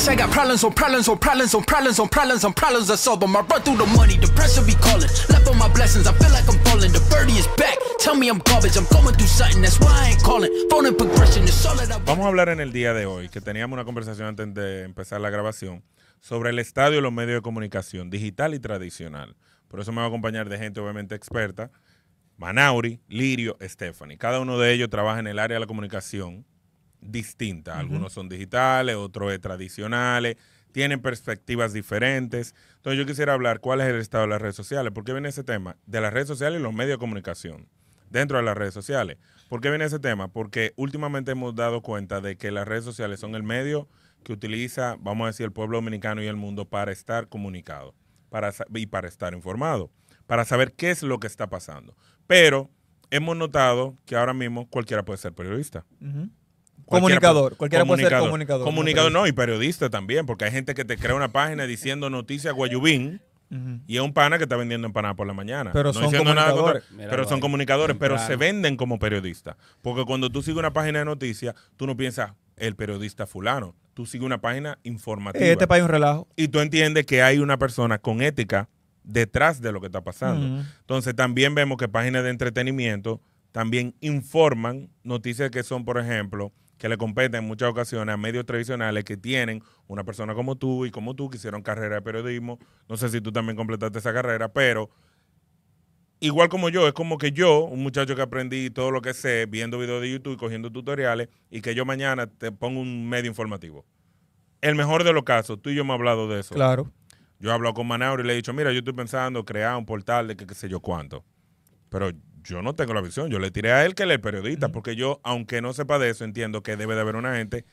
Vamos a hablar en el día de hoy, que teníamos una conversación antes de empezar la grabación, sobre el estadio y los medios de comunicación, digital y tradicional. Por eso me va a acompañar de gente obviamente experta. Manauri, Lirio, Stephanie. Cada uno de ellos trabaja en el área de la comunicación distintas. Algunos son digitales, otros de tradicionales, tienen perspectivas diferentes. Entonces yo quisiera hablar cuál es el estado de las redes sociales. ¿Por qué viene ese tema? De las redes sociales y los medios de comunicación dentro de las redes sociales. ¿Por qué viene ese tema? Porque últimamente hemos dado cuenta de que las redes sociales son el medio que utiliza, vamos a decir, el pueblo dominicano y el mundo para estar comunicado para, y para estar informado, para saber qué es lo que está pasando. Pero hemos notado que ahora mismo cualquiera puede ser periodista comunicador, cualquiera puede ser comunicador. Comunicador no, y periodista también, porque hay gente que te crea una página diciendo noticias guayubín. Y es un pana que está vendiendo empanadas por la mañana. Pero son comunicadores. pero son comunicadores, pero se venden como periodistas. Porque cuando tú sigues una página de noticias, tú no piensas el periodista fulano. Tú sigues una página informativa. Este país es un relajo. Y tú entiendes que hay una persona con ética detrás de lo que está pasando. Entonces también vemos que páginas de entretenimiento también informan noticias que son, por ejemplo, que le competen en muchas ocasiones a medios tradicionales que tienen una persona como tú y como tú que hicieron carrera de periodismo. No sé si tú también completaste esa carrera, pero igual como yo, es como que yo, un muchacho que aprendí todo lo que sé viendo videos de YouTube y cogiendo tutoriales y que yo mañana te pongo un medio informativo. El mejor de los casos, tú y yo hemos hablado de eso. Claro. Yo he hablado con Manauro y le he dicho, mira, yo estoy pensando crear un portal de qué sé yo cuánto. Pero yo no tengo la visión. Yo le tiré a él que le periodista, porque yo, aunque no sepa de eso, entiendo que debe de haber una gente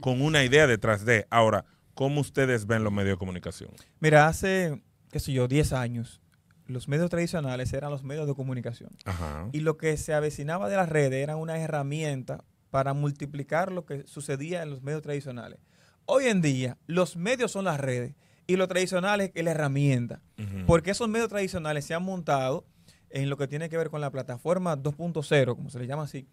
con una idea detrás de. Ahora, ¿cómo ustedes ven los medios de comunicación? Mira, hace, qué sé yo, 10 años, los medios tradicionales eran los medios de comunicación. Ajá. Y lo que se avecinaba de las redes era una herramienta para multiplicar lo que sucedía en los medios tradicionales. Hoy en día, los medios son las redes y lo tradicional es la herramienta. Porque esos medios tradicionales se han montado en lo que tiene que ver con la plataforma 2.0, como se le llama así,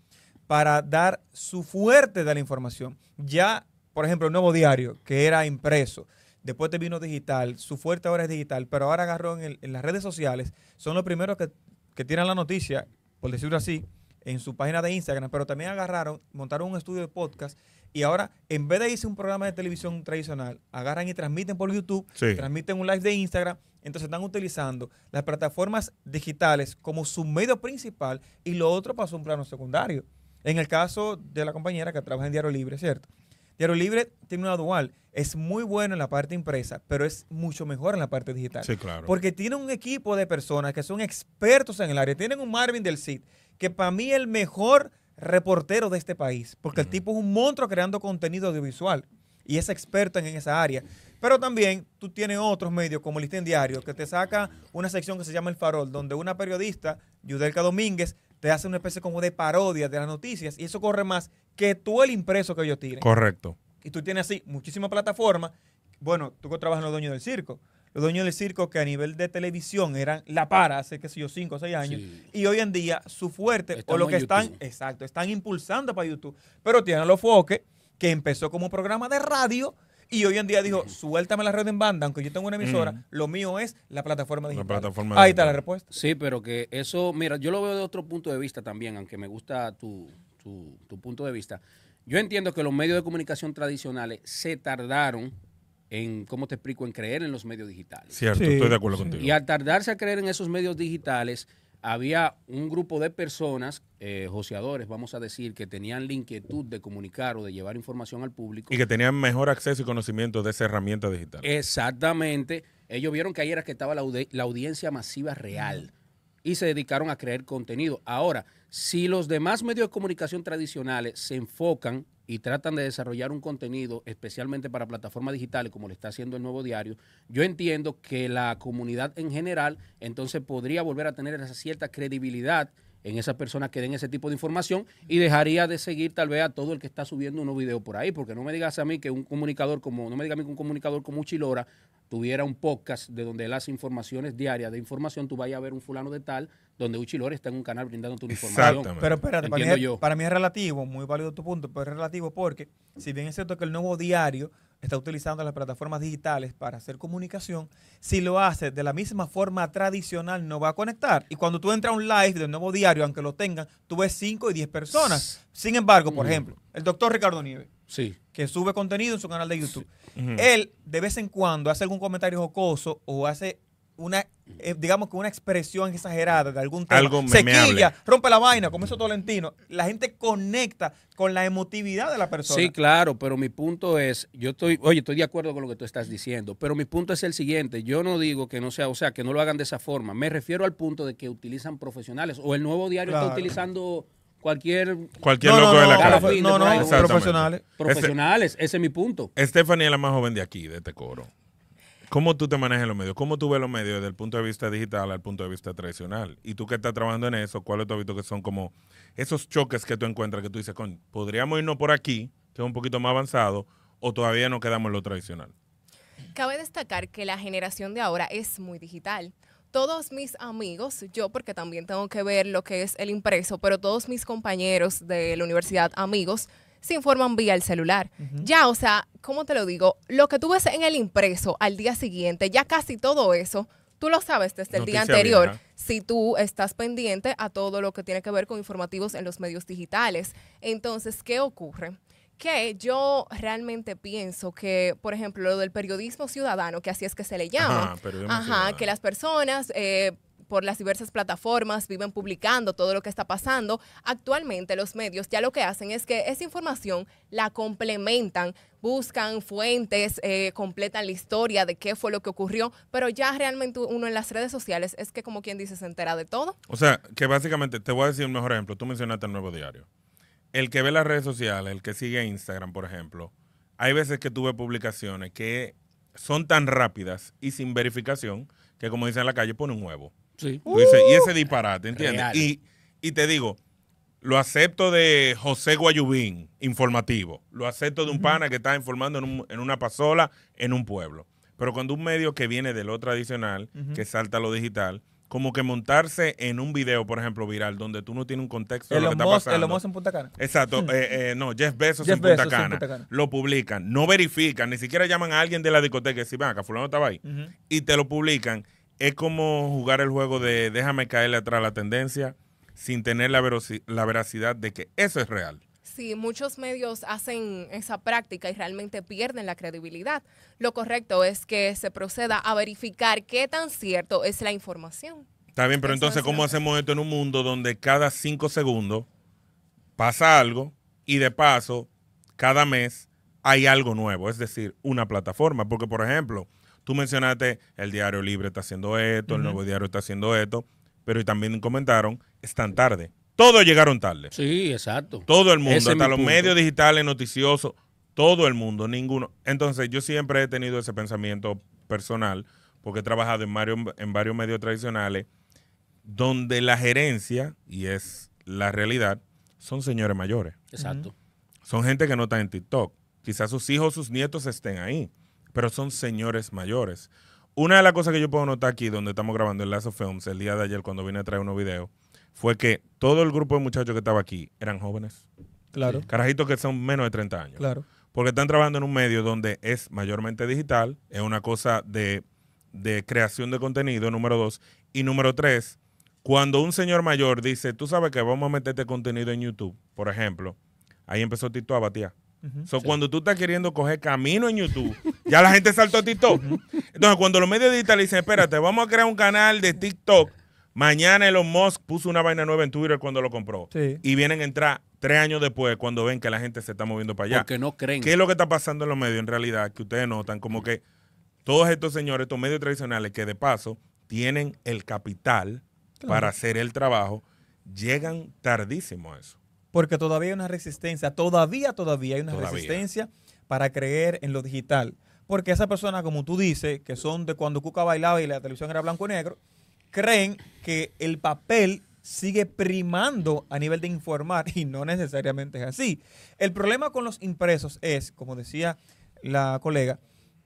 para dar su fuerte de la información. Ya, por ejemplo, el nuevo diario, que era impreso, después te vino digital, su fuerte ahora es digital, pero ahora agarró en, las redes sociales, son los primeros que, que tiran la noticia, por decirlo así, en su página de Instagram, pero también agarraron, montaron un estudio de podcast y ahora, en vez de irse un programa de televisión tradicional, agarran y transmiten por YouTube, transmiten un live de Instagram. Entonces están utilizando las plataformas digitales como su medio principal y lo otro pasó un plano secundario. En el caso de la compañera que trabaja en Diario Libre, ¿cierto? Diario Libre tiene una dual. Es muy bueno en la parte impresa, pero es mucho mejor en la parte digital. Sí, claro. Porque tiene un equipo de personas que son expertos en el área. Tienen un Marvin del CID, que para mí es el mejor reportero de este país, porque el mm. tipo es un monstruo creando contenido audiovisual y es experto en esa área. Pero también tú tienes otros medios como el Listen Diario que te saca una sección que se llama El Farol, donde una periodista, Yudelka Domínguez, te hace una especie como de parodia de las noticias y eso corre más que tú el impreso que ellos tienen. Correcto. Y tú tienes así muchísima plataforma. Bueno, tú que trabajas en los dueños del circo los dueños del circo que a nivel de televisión eran la para hace, qué sé yo, cinco o seis años. Y hoy en día su fuerte o lo que están, exacto, están impulsando para YouTube. Pero tienen los foques que empezó como programa de radio y hoy en día dijo, suéltame la red en banda, aunque yo tengo una emisora, lo mío es la plataforma digital. Ahí está la respuesta. Sí, pero que eso, mira, yo lo veo de otro punto de vista también, aunque me gusta tu, tu, tu punto de vista. Yo entiendo que los medios de comunicación tradicionales se tardaron en, ¿cómo te explico?, en creer en los medios digitales. Cierto, estoy de acuerdo contigo. Y al tardarse a creer en esos medios digitales, había un grupo de personas, eh, joseadores, vamos a decir, que tenían la inquietud de comunicar o de llevar información al público. Y que tenían mejor acceso y conocimiento de esa herramienta digital. Exactamente. Ellos vieron que ahí era que estaba la, la audiencia masiva real y se dedicaron a crear contenido. Ahora, si los demás medios de comunicación tradicionales se enfocan y tratan de desarrollar un contenido especialmente para plataformas digitales, como lo está haciendo el nuevo diario, yo entiendo que la comunidad en general entonces podría volver a tener esa cierta credibilidad en esas personas que den ese tipo de información y dejaría de seguir tal vez a todo el que está subiendo unos videos por ahí, porque no me digas a mí que un comunicador como, no me digas a mí que un comunicador como Uchilora tuviera un podcast de donde las informaciones diarias de información, tú vayas a ver un fulano de tal, donde Uchilora está en un canal brindando tu información. Pero espérate, para mí, para mí es relativo, muy válido tu punto, pero es relativo porque si bien es cierto que el nuevo diario está utilizando las plataformas digitales para hacer comunicación, si lo hace de la misma forma tradicional, no va a conectar. Y cuando tú entras a un live de nuevo diario, aunque lo tengan, tú ves 5 y 10 personas. Sin embargo, por mm. ejemplo, el doctor Ricardo Nieves, sí. que sube contenido en su canal de YouTube, él de vez en cuando hace algún comentario jocoso o hace una eh, digamos que una expresión exagerada de algún tema, Algo rompe la vaina, como eso Tolentino, la gente conecta con la emotividad de la persona. Sí, claro, pero mi punto es, yo estoy, oye, estoy de acuerdo con lo que tú estás diciendo, pero mi punto es el siguiente, yo no digo que no sea, o sea, que no lo hagan de esa forma, me refiero al punto de que utilizan profesionales o el nuevo diario está utilizando cualquier cualquier loco de la calle No, no, no, profesionales. Profesionales, ese es mi punto. Stephanie es la más joven de aquí, de este coro. ¿Cómo tú te manejas en los medios? ¿Cómo tú ves los medios desde el punto de vista digital al punto de vista tradicional? Y tú que estás trabajando en eso, ¿cuáles que son como esos choques que tú encuentras que tú dices, Con, podríamos irnos por aquí, que es un poquito más avanzado, o todavía no quedamos en lo tradicional? Cabe destacar que la generación de ahora es muy digital todos mis amigos, yo porque también tengo que ver lo que es el impreso, pero todos mis compañeros de la universidad, amigos, se informan vía el celular. Ya, o sea, ¿cómo te lo digo? Lo que tú ves en el impreso al día siguiente, ya casi todo eso, tú lo sabes desde el día anterior si tú estás pendiente a todo lo que tiene que ver con informativos en los medios digitales. Entonces, ¿qué ocurre? Que yo realmente pienso que, por ejemplo, lo del periodismo ciudadano, que así es que se le llama, que las personas eh, por las diversas plataformas, viven publicando todo lo que está pasando. Actualmente los medios ya lo que hacen es que esa información la complementan, buscan fuentes, eh, completan la historia de qué fue lo que ocurrió, pero ya realmente uno en las redes sociales es que como quien dice se entera de todo. O sea, que básicamente, te voy a decir un mejor ejemplo, tú mencionaste el nuevo diario. El que ve las redes sociales, el que sigue Instagram, por ejemplo, hay veces que tuve publicaciones que son tan rápidas y sin verificación que como dicen en la calle, pone un huevo y ese uh, disparate, ¿entiendes? Y, te digo, lo acepto de José Guayubín, informativo. Lo acepto de un pana que está informando en, una pasola en un pueblo. Pero cuando un medio que viene de lo tradicional, que salta lo digital, como que montarse en un video, por ejemplo, viral, donde tú no tienes un contexto de lo que está pasando. en Punta Cana. Exacto. Eh, eh, no, Jeff Bezos, en, Punta Cana, Lo publican, no verifican, ni siquiera llaman a alguien de la discoteca y dicen, acá, fulano estaba ahí. Y te lo publican es como jugar el juego de déjame caerle atrás la tendencia sin tener la, veracidad de que eso es real. Sí, muchos medios hacen esa práctica y realmente pierden la credibilidad. Lo correcto es que se proceda a verificar qué tan cierto es la información. Está bien, pero entonces, ¿cómo hacemos esto en un mundo donde cada cinco segundos pasa algo y de paso, cada mes hay algo nuevo? Es decir, una plataforma. Porque, por ejemplo, Tú mencionaste, el Diario Libre está haciendo esto, el Nuevo Diario está haciendo esto, pero también comentaron, están tarde. Todos llegaron tarde. Sí, exacto. Todo el mundo, hasta los medios digitales, noticiosos, todo el mundo, ninguno. Entonces, yo siempre he tenido ese pensamiento personal, porque he trabajado en, varios, en varios medios tradicionales, donde la gerencia, y es la realidad, son señores mayores. Exacto. Son gente que no está en TikTok. Quizás sus hijos, sus nietos estén ahí pero son señores mayores. Una de las cosas que yo puedo notar aquí, donde estamos grabando el Lazo Films el día de ayer, cuando vine a traer unos videos, fue que todo el grupo de muchachos que estaba aquí eran jóvenes. Claro. Carajitos que son menos de 30 años. Claro. Porque están trabajando en un medio donde es mayormente digital, es una cosa de, creación de contenido, número dos. Y número tres, cuando un señor mayor dice, tú sabes que vamos a meterte contenido en YouTube, por ejemplo, ahí empezó Tito Abatía. Cuando tú estás queriendo coger camino en YouTube, ya la gente saltó a TikTok. Entonces, cuando los medios digitales dicen, espérate, vamos a crear un canal de TikTok, mañana Elon Musk puso una vaina nueva en Twitter cuando lo compró. Y vienen a entrar tres años después cuando ven que la gente se está moviendo para allá. Porque no creen. ¿Qué es lo que está pasando en los medios en realidad? Que ustedes notan como que todos estos señores, estos medios tradicionales que de paso tienen el capital para hacer el trabajo, llegan tardísimo a eso. Porque todavía hay una resistencia, todavía, todavía hay una resistencia para creer en lo digital. Porque esas personas, como tú dices, que son de cuando Cuca bailaba y la televisión era blanco y negro, creen que el papel sigue primando a nivel de informar y no necesariamente es así. El problema con los impresos es, como decía la colega,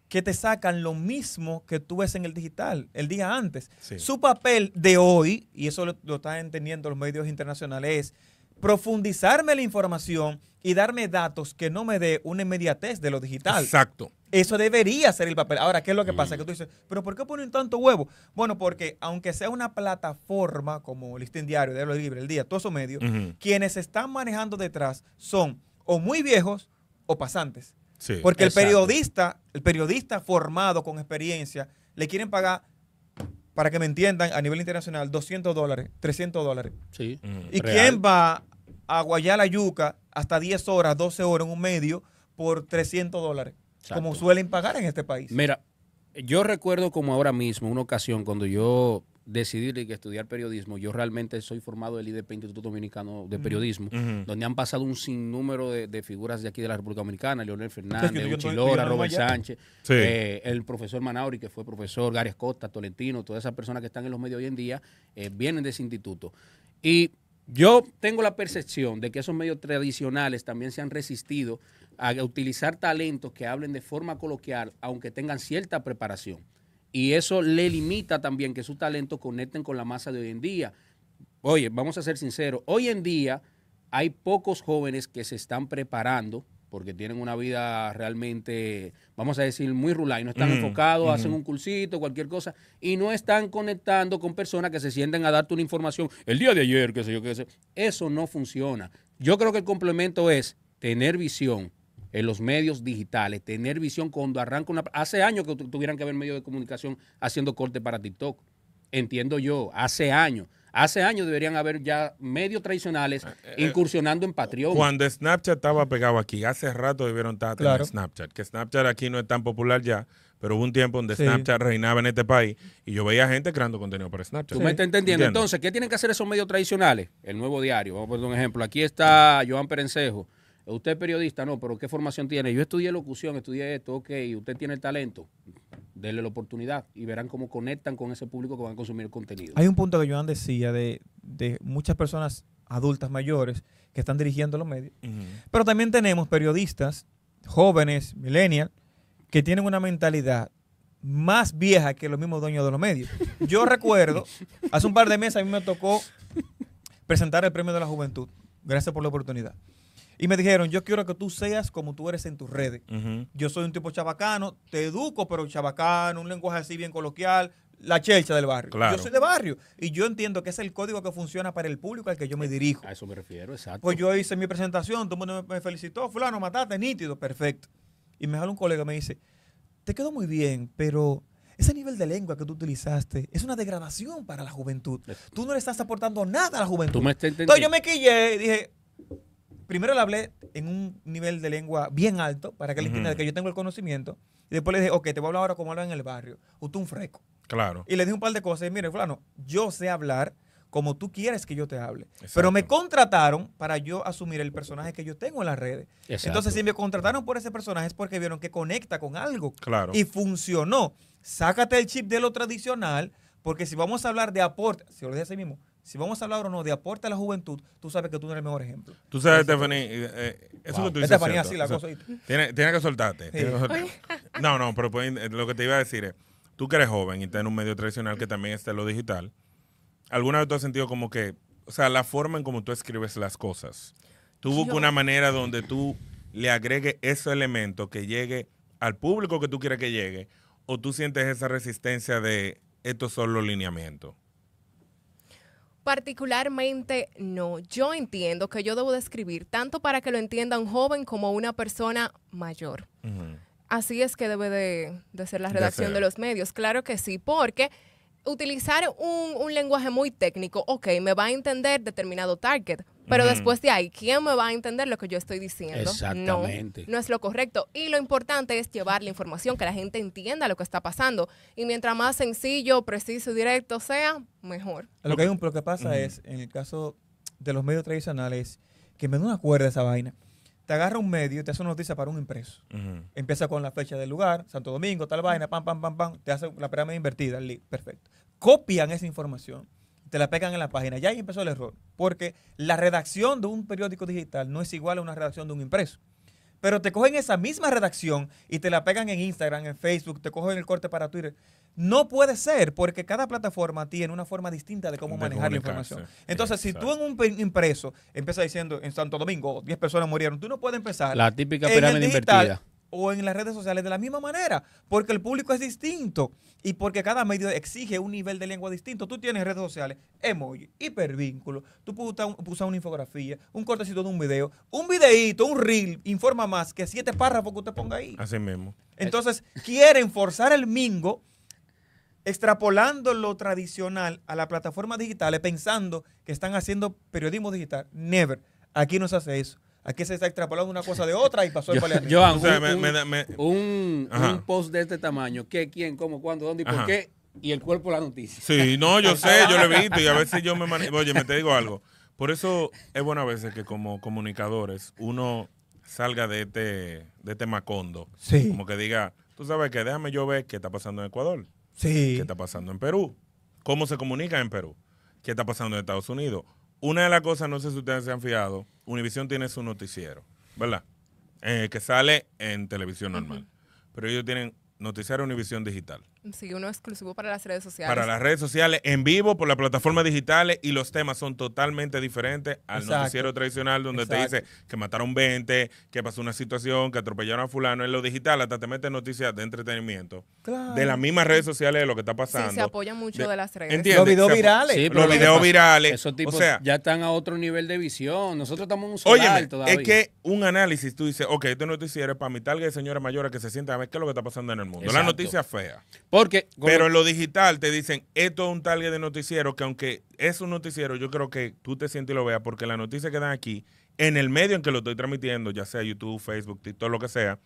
que te sacan lo mismo que tú ves en el digital el día antes. Su papel de hoy, y eso lo, lo están entendiendo los medios internacionales, es profundizarme la información y darme datos que no me dé una inmediatez de lo digital. Exacto. Eso debería ser el papel. Ahora, ¿qué es lo que pasa? Mm. Que tú dices, ¿pero por qué ponen tanto huevo? Bueno, porque aunque sea una plataforma como Listín Diario, Diario Libre, El Día, todos esos medios, quienes están manejando detrás son o muy viejos o pasantes. Sí, porque el periodista, el periodista formado con experiencia, le quieren pagar para que me entiendan, a nivel internacional, 200 dólares, 300 dólares. Sí. Mm. ¿Y quién va a Guayala Yuca hasta 10 horas, 12 horas en un medio por 300 dólares, como suelen pagar en este país. Mira, yo recuerdo como ahora mismo, una ocasión cuando yo decidí que estudiar periodismo, yo realmente soy formado del IDP, Instituto Dominicano de Periodismo, donde han pasado un sinnúmero de, figuras de aquí de la República Dominicana, Leonel Fernández, Sánchez, eh, el profesor Manauri, que fue profesor, Gary Costa, Tolentino, todas esas personas que están en los medios hoy en día, eh, vienen de ese instituto. Y yo tengo la percepción de que esos medios tradicionales también se han resistido a utilizar talentos que hablen de forma coloquial, aunque tengan cierta preparación. Y eso le limita también que su talentos conecten con la masa de hoy en día. Oye, vamos a ser sinceros, hoy en día hay pocos jóvenes que se están preparando porque tienen una vida realmente, vamos a decir, muy rural y no están mm, enfocados, hacen un cursito, cualquier cosa, y no están conectando con personas que se sienten a darte una información el día de ayer, qué sé yo, qué sé. Eso no funciona. Yo creo que el complemento es tener visión en los medios digitales, tener visión cuando arranca una... Hace años que tuvieran que haber medios de comunicación haciendo corte para TikTok, entiendo yo, hace años. Hace años deberían haber ya medios tradicionales eh, eh, eh, incursionando en Patreon. Cuando Snapchat estaba pegado aquí, hace rato debieron estar claro. Snapchat, que Snapchat aquí no es tan popular ya, pero hubo un tiempo donde Snapchat reinaba en este país y yo veía gente creando contenido para Snapchat. Tú me estás entendiendo. Entonces, ¿qué tienen que hacer esos medios tradicionales? El Nuevo Diario, vamos a poner un ejemplo. Aquí está Joan Perencejo. Usted es periodista, no, pero ¿qué formación tiene? Yo estudié locución, estudié esto, ok, usted tiene el talento. Denle la oportunidad y verán cómo conectan con ese público que van a consumir el contenido. Hay un punto que Joan decía de, de muchas personas adultas mayores que están dirigiendo los medios, pero también tenemos periodistas jóvenes, millennials, que tienen una mentalidad más vieja que los mismos dueños de los medios. Yo recuerdo, hace un par de meses a mí me tocó presentar el premio de la juventud. Gracias por la oportunidad. Y me dijeron, yo quiero que tú seas como tú eres en tus redes. Yo soy un tipo chabacano, te educo, pero chabacano, un lenguaje así bien coloquial, la checha del barrio. Yo soy de barrio y yo entiendo que es el código que funciona para el público al que yo me eh, dirijo. A eso me refiero, exacto. Pues yo hice mi presentación, todo el mundo me felicitó, fulano, mataste, nítido, perfecto. Y me jala un colega, me dice, te quedó muy bien, pero ese nivel de lengua que tú utilizaste es una degradación para la juventud. Tú no le estás aportando nada a la juventud. Tú Entonces yo me quillé y dije, primero le hablé en un nivel de lengua bien alto para que él entienda que yo tengo el conocimiento. Y después le dije, ok, te voy a hablar ahora como hablan en el barrio. Usted un freco. Claro. Y le dije un par de cosas. Y mire, fulano, yo sé hablar como tú quieres que yo te hable. Pero me contrataron para yo asumir el personaje que yo tengo en las redes. Entonces, si me contrataron por ese personaje es porque vieron que conecta con algo. Claro. Y funcionó. Sácate el chip de lo tradicional, porque si vamos a hablar de aporte, si lo dije así mismo, si vamos a hablar o no de aporte a la juventud, tú sabes que tú eres el mejor ejemplo. Tú sabes, Stephanie, eh, eh, eso eso lo que tú dices. Stephanie, así Tienes que soltarte. no, no, pero pues, lo que te iba a decir es, tú que eres joven y estás en un medio tradicional que también está en lo digital, ¿alguna vez tú has sentido como que, o sea, la forma en cómo tú escribes las cosas? Tú buscas una manera donde tú le agregues ese elemento que llegue al público que tú quieres que llegue, o tú sientes esa resistencia de estos son los lineamientos. Particularmente no. Yo entiendo que yo debo describir tanto para que lo entienda un joven como una persona mayor. Así es que debe de, ser la redacción de, los medios. Claro que sí, porque utilizar un, un lenguaje muy técnico, ok, me va a entender determinado target, pero después de ahí, ¿quién me va a entender lo que yo estoy diciendo? Exactamente. No, es lo correcto. Y lo importante es llevar la información, que la gente entienda lo que está pasando. Y mientras más sencillo, preciso y directo sea, mejor. Lo que, hay un, lo que pasa es, en el caso de los medios tradicionales, que me da acuerdo esa vaina te agarra un medio y te hace una noticia para un impreso. Empieza con la fecha del lugar, Santo Domingo, tal vaina, pam, pam, pam, pam. Te hace la pirámide invertida, perfecto. Copian esa información te la pegan en la página. Ya ahí empezó el error, porque la redacción de un periódico digital no es igual a una redacción de un impreso. Pero te cogen esa misma redacción y te la pegan en Instagram, en Facebook, te cogen el corte para Twitter. No puede ser, porque cada plataforma tiene una forma distinta de cómo manejar la información. Entonces, si tú en un impreso empiezas diciendo en Santo Domingo 10 personas murieron, tú no puedes empezar. La típica pirámide invertida o en las redes sociales de la misma manera, porque el público es distinto y porque cada medio exige un nivel de lengua distinto. Tú tienes redes sociales, emoji, hipervínculo, tú puedes usar, una infografía, un cortecito de un video, un videíto, un reel, informa más que siete párrafos que usted ponga ahí. Así mismo. Entonces, quieren forzar el mingo extrapolando lo tradicional a las plataformas digitales pensando que están haciendo periodismo digital. Never. Aquí no se hace eso. Aquí se está extrapolando una cosa de otra y pasó el paliativo. Joan, un, un, post de este tamaño, qué, quién, cómo, cuándo, dónde y por qué, y el cuerpo la noticia. Sí, no, yo sé, yo lo he visto y a ver si yo me manejo. Oye, me te digo algo. Por eso es buena a veces que como comunicadores uno salga de este, de este macondo. Sí. Como que diga, tú sabes que déjame yo ver qué está pasando en Ecuador. Sí. ¿Qué está pasando en Perú? ¿Cómo se comunica en Perú? ¿Qué está pasando en Estados Unidos? una de las cosas, no sé si ustedes se han fijado, Univision tiene su noticiero, ¿verdad? Eh, que sale en televisión normal. Pero ellos tienen noticiero Univision digital. Sí, uno exclusivo para las redes sociales. Para las redes sociales, en vivo, por las plataformas digitales y los temas son totalmente diferentes al noticiero tradicional donde te dice que mataron 20, que pasó una situación, que atropellaron a fulano. En lo digital hasta te meten noticias de entretenimiento. De las mismas redes sociales de lo que está pasando. Sí, se apoya mucho de, las redes. sociales. Los videos virales. los videos virales. Esos tipos o sea, ya están a otro nivel de visión. Nosotros estamos en un solar todavía. todavía. es que un análisis, tú dices, ok, este noticiero es para mi tal de señora mayor que se sienta a ver qué es lo que está pasando en el mundo. Las La noticia fea. Porque, Pero en lo digital te dicen, esto es un tal de noticiero, que aunque es un noticiero, yo creo que tú te sientes y lo veas, porque la noticia que dan aquí, en el medio en que lo estoy transmitiendo, ya sea YouTube, Facebook, TikTok, lo que sea,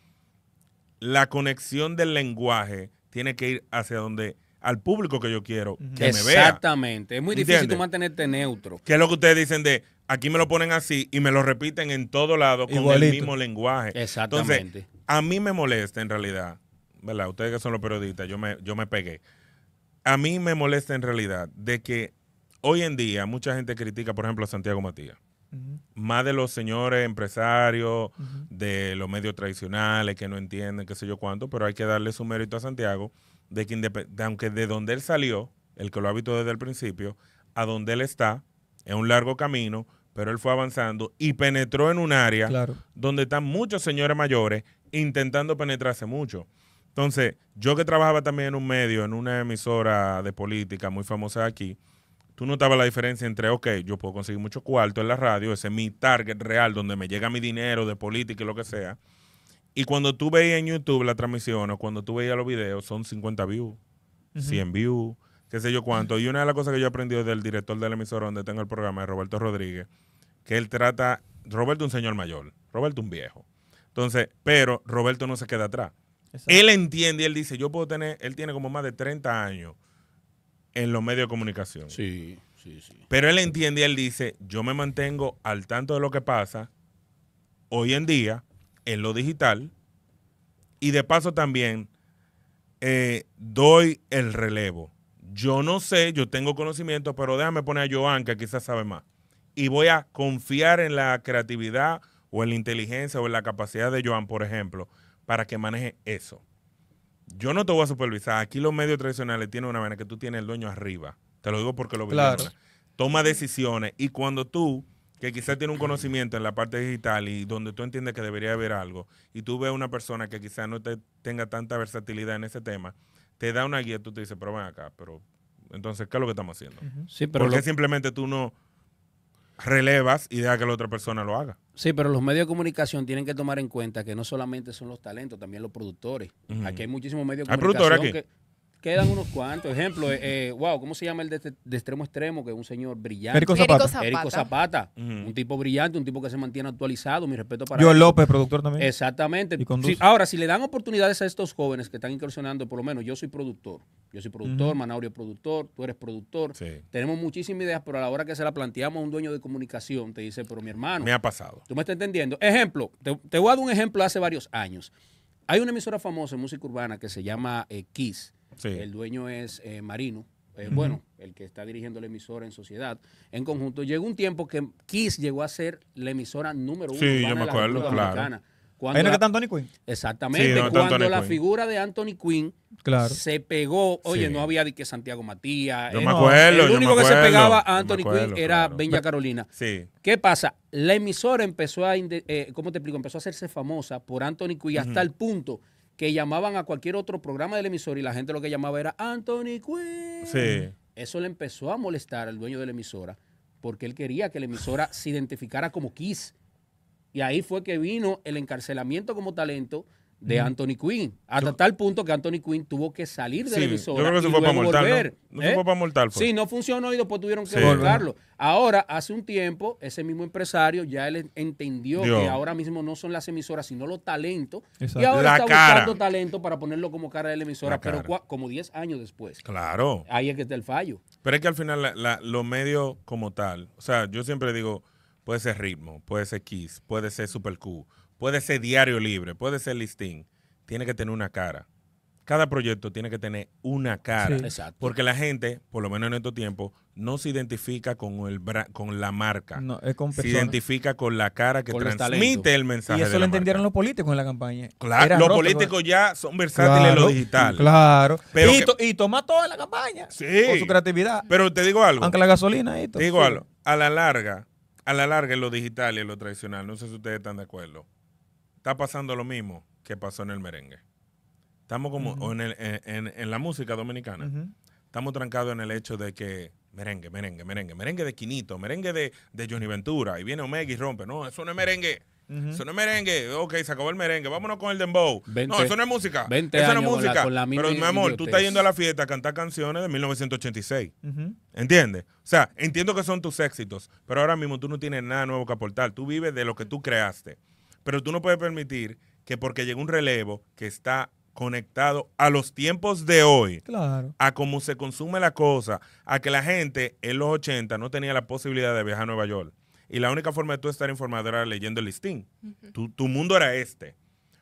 la conexión del lenguaje tiene que ir hacia donde al público que yo quiero que me vea. Exactamente. Es muy difícil tú mantenerte neutro. Que es lo que ustedes dicen de aquí me lo ponen así y me lo repiten en todo lado con el mismo lenguaje. Exactamente. a mí me molesta en realidad ¿verdad? Ustedes que son los periodistas, yo me, yo me pegué. A mí me molesta en realidad de que hoy en día mucha gente critica, por ejemplo, a Santiago Matías. Más de los señores empresarios, de los medios tradicionales que no entienden, qué sé yo cuánto, pero hay que darle su mérito a Santiago, de que aunque de donde él salió, el que lo ha visto desde el principio, a donde él está, es un largo camino, pero él fue avanzando y penetró en un área donde están muchos señores mayores intentando penetrarse mucho. Entonces, yo que trabajaba también en un medio, en una emisora de política muy famosa aquí, tú notabas la diferencia entre, ok, yo puedo conseguir mucho cuarto en la radio, ese es mi target real, donde me llega mi dinero de política y lo que sea. Y cuando tú veías en YouTube la transmisión o cuando tú veías los videos, son 50 views, 100 views, qué sé yo cuánto. Y una de las cosas que yo he aprendí del director de la emisora donde tengo el programa, de Roberto Rodríguez, que él trata, Roberto un señor mayor, Roberto un viejo. Entonces, pero Roberto no se queda atrás. Él entiende él dice, yo puedo tener, él tiene como más de 30 años en los medios de comunicación. Sí, sí, sí. Pero él entiende y él dice, yo me mantengo al tanto de lo que pasa hoy en día en lo digital y de paso también eh, doy el relevo. Yo no sé, yo tengo conocimiento, pero déjame poner a Joan, que quizás sabe más. Y voy a confiar en la creatividad o en la inteligencia o en la capacidad de Joan, por ejemplo, para que maneje eso. Yo no te voy a supervisar. Aquí los medios tradicionales tienen una manera que tú tienes el dueño arriba. Te lo digo porque lo claro. Toma decisiones y cuando tú, que quizás tiene un conocimiento en la parte digital y donde tú entiendes que debería haber algo, y tú ves a una persona que quizás no te tenga tanta versatilidad en ese tema, te da una guía, tú te dices, pero ven acá, pero entonces, ¿qué es lo que estamos haciendo? sí, pero Porque simplemente tú no, relevas y deja que la otra persona lo haga. Sí, pero los medios de comunicación tienen que tomar en cuenta que no solamente son los talentos, también los productores. Aquí hay muchísimos medios de comunicación. Que, Quedan unos cuantos. Ejemplo, eh, eh, wow, ¿cómo se llama el de, este, extremo extremo? Que es un señor brillante. Perico Zapata. Perico Zapata. Un tipo brillante, un tipo que se mantiene actualizado. Mi respeto para Yo López, productor también. Exactamente. ahora, si le dan oportunidades a estos jóvenes que están incursionando, por lo menos yo soy productor. Yo soy productor, Manaurio productor, tú eres productor. Tenemos muchísimas ideas, pero a la hora que se la planteamos a un dueño de comunicación, te dice, pero mi hermano. Me ha pasado. Tú me estás entendiendo. Ejemplo, te, voy a dar un ejemplo hace varios años. Hay una emisora famosa en música urbana que se llama X eh, el dueño es eh, Marino. Eh, bueno, el que está dirigiendo la emisora en sociedad, en conjunto. Llegó un tiempo que Kiss llegó a ser la emisora número uno. Sí, la me acuerdo, que está Anthony Quinn? Exactamente. cuando la figura de Anthony Quinn se pegó, oye, no había de que Santiago Matías. Eh, el único que se pegaba a Anthony Quinn era Benja Carolina. ¿Qué pasa? La emisora empezó a, ¿cómo te explico? Empezó a hacerse famosa por Anthony Quinn hasta el punto que llamaban a cualquier otro programa del emisor y la gente lo que llamaba era Anthony Quinn. Sí. Eso le empezó a molestar al dueño de la emisora porque él quería que la emisora se identificara como Kiss. Y ahí fue que vino el encarcelamiento como talento de Anthony Quinn. Hasta tal punto que Anthony Quinn tuvo que salir de la emisora. Yo creo fue para No, fue ¿eh? para mortal. Sí, no funcionó y después tuvieron que sí, Ahora, hace un tiempo, ese mismo empresario ya él entendió que ahora mismo no son las emisoras, sino los talentos. Y ahora está buscando talento para ponerlo como cara de la emisora, pero como 10 años después. Claro. Ahí es que está el fallo. Pero es que al final la, los medios como tal, o sea, yo siempre digo, puede ser ritmo, puede ser Kiss, puede ser Super Q, puede ser diario libre, puede ser listín, tiene que tener una cara. Cada proyecto tiene que tener una cara. Porque la gente, por lo menos en estos tiempos, no se identifica con, el con la marca. No, es se identifica con la cara que transmite el mensaje. Y eso lo entendieron los políticos en la campaña. Claro, los políticos pues. ya son versátiles en lo digital. Claro. Pero y, toma todo en la campaña. Sí. Con su creatividad. Pero te digo algo. Aunque la gasolina y todo. Te digo algo. A la larga, a la larga en lo digital y en lo tradicional, no sé si ustedes están de acuerdo está pasando lo mismo que pasó en el merengue. Estamos como en, el, en, la música dominicana. Estamos trancados en el hecho de que merengue, merengue, merengue, merengue de Quinito, merengue de, Johnny Ventura, y viene Omega y rompe. No, eso no es merengue. Eso no es merengue. Ok, se acabó el merengue. Vámonos con el dembow. no, eso no es música. 20 eso no es música. Pero, mi amor, tú estás yendo a la fiesta a cantar canciones de 1986. ¿Entiendes? O sea, entiendo que son tus éxitos, pero ahora mismo tú no tienes nada nuevo que aportar. Tú vives de lo que tú creaste. Pero tú no puedes permitir que porque llegue un relevo que está conectado a los tiempos de hoy, a cómo se consume la cosa, a que la gente en los 80 no tenía la posibilidad de viajar a Nueva York. Y la única forma de tú estar informado era leyendo el listín. tu, mundo era este.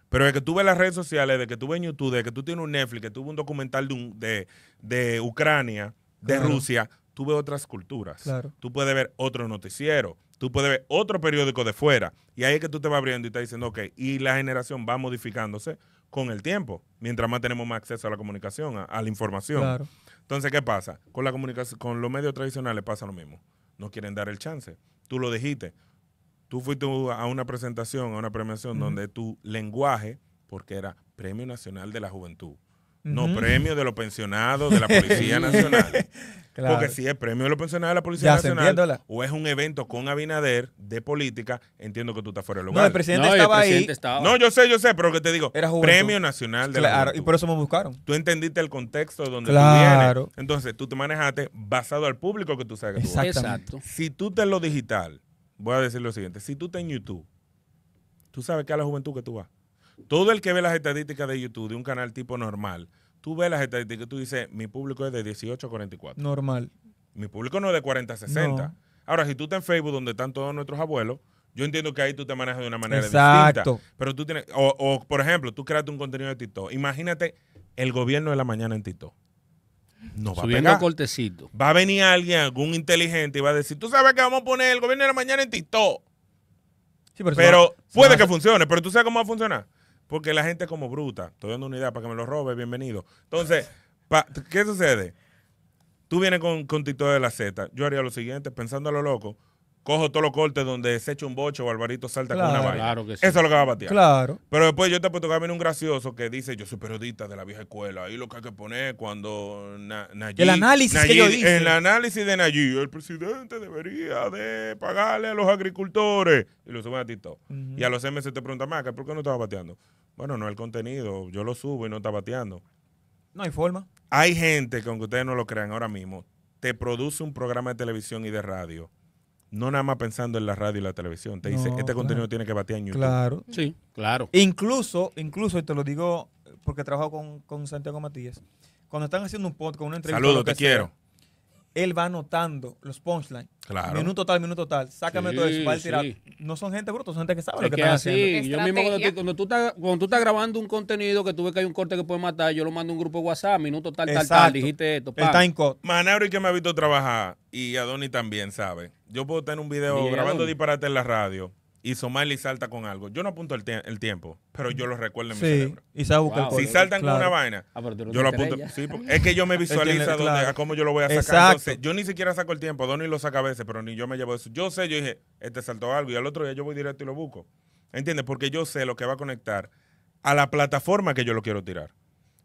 Pero de que tú ves las redes sociales, de que tú ves YouTube, de que tú tienes un Netflix, que tú ves un documental de, de, Ucrania, de Rusia, tú ves otras culturas. Claro. Tú puedes ver otro noticiero, tú puedes ver otro periódico de fuera. Y ahí es que tú te vas abriendo y estás diciendo, ok, y la generación va modificándose con el tiempo, mientras más tenemos más acceso a la comunicación, a, la información. Entonces, ¿qué pasa? Con la comunicación, con los medios tradicionales pasa lo mismo. No quieren dar el chance. Tú lo dijiste. Tú fuiste a una presentación, a una premiación, donde tu lenguaje, porque era Premio Nacional de la Juventud, no, premio de los pensionados de la Policía Nacional. Porque si es premio de los pensionados de la Policía Nacional o es un evento con Abinader de política, entiendo que tú estás fuera lo lugar. No, el presidente estaba ahí. No, yo sé, yo sé, pero que te digo, Era premio nacional de claro, y por eso me buscaron. Tú entendiste el contexto donde tú vienes. Entonces, tú te manejaste basado al público que tú sabes que tú Exacto. Si tú te lo digital, voy a decir lo siguiente, si tú estás en YouTube, tú sabes que a la juventud que tú vas. Todo el que ve las estadísticas de YouTube de un canal tipo normal, tú ves las estadísticas y tú dices, mi público es de 18 a 44. Normal. Mi público no es de 40 a 60. Ahora, si tú estás en Facebook, donde están todos nuestros abuelos, yo entiendo que ahí tú te manejas de una manera Exacto. Pero tú tienes, o, por ejemplo, tú creaste un contenido de TikTok. Imagínate el gobierno de la mañana en TikTok. No va a pegar. cortecito. Va a venir alguien, algún inteligente, y va a decir, tú sabes que vamos a poner el gobierno de la mañana en TikTok. Sí, pero, pero puede que funcione, pero tú sabes cómo va a funcionar porque la gente como bruta, estoy dando una idea para que me lo robe, bienvenido. Entonces, ¿qué sucede? Tú vienes con, con Tito de la Z, yo haría lo siguiente, pensando a lo loco, cojo todos los cortes donde se echa un bocho o Alvarito salta con una vaina. Claro que sí. Eso es lo que va a patear. Claro. Pero después yo te puedo tocar un gracioso que dice, yo soy periodista de la vieja escuela, ahí lo que hay que poner cuando Nayib, El análisis El análisis de Nayib, el presidente debería de pagarle a los agricultores. Y lo suben a TikTok. Y a los MS te preguntan, Maca, ¿por qué no estaba bateando? Bueno, no es el contenido, yo lo subo y no está bateando. No hay forma. Hay gente que aunque ustedes no lo crean ahora mismo, te produce un programa de televisión y de radio no nada más pensando en la radio y la televisión. Te dice, este contenido tiene que batear en YouTube. Claro. Sí, claro. E incluso, incluso, y te lo digo porque trabajo con, con Santiago Matías, cuando están haciendo un podcast, una entrevista. Saludos, te quiero él va anotando los punchlines. Claro. Minuto tal, minuto tal. Sácame todo eso. No son gente bruta, son gente que sabe lo que, están haciendo. Yo mismo cuando, cuando, tú estás, cuando tú estás grabando un contenido que tú ves que hay un corte que puede matar, yo lo mando a un grupo de WhatsApp, minuto tal, tal, tal, dijiste esto. Está en y que me ha visto trabajar y Adoni también sabe. Yo puedo tener un video grabando disparate en la radio y Somali salta con algo. Yo no apunto el, tiempo, pero yo lo recuerdo en mi cerebro. Y si saltan con una vaina, ah, yo lo apunto. es que yo me visualizo a cómo yo lo voy a sacar. yo ni siquiera saco el tiempo, Donny lo saca a veces, pero ni yo me llevo eso. Yo sé, yo dije, este saltó algo y al otro día yo voy directo y lo busco. ¿Entiendes? Porque yo sé lo que va a conectar a la plataforma que yo lo quiero tirar.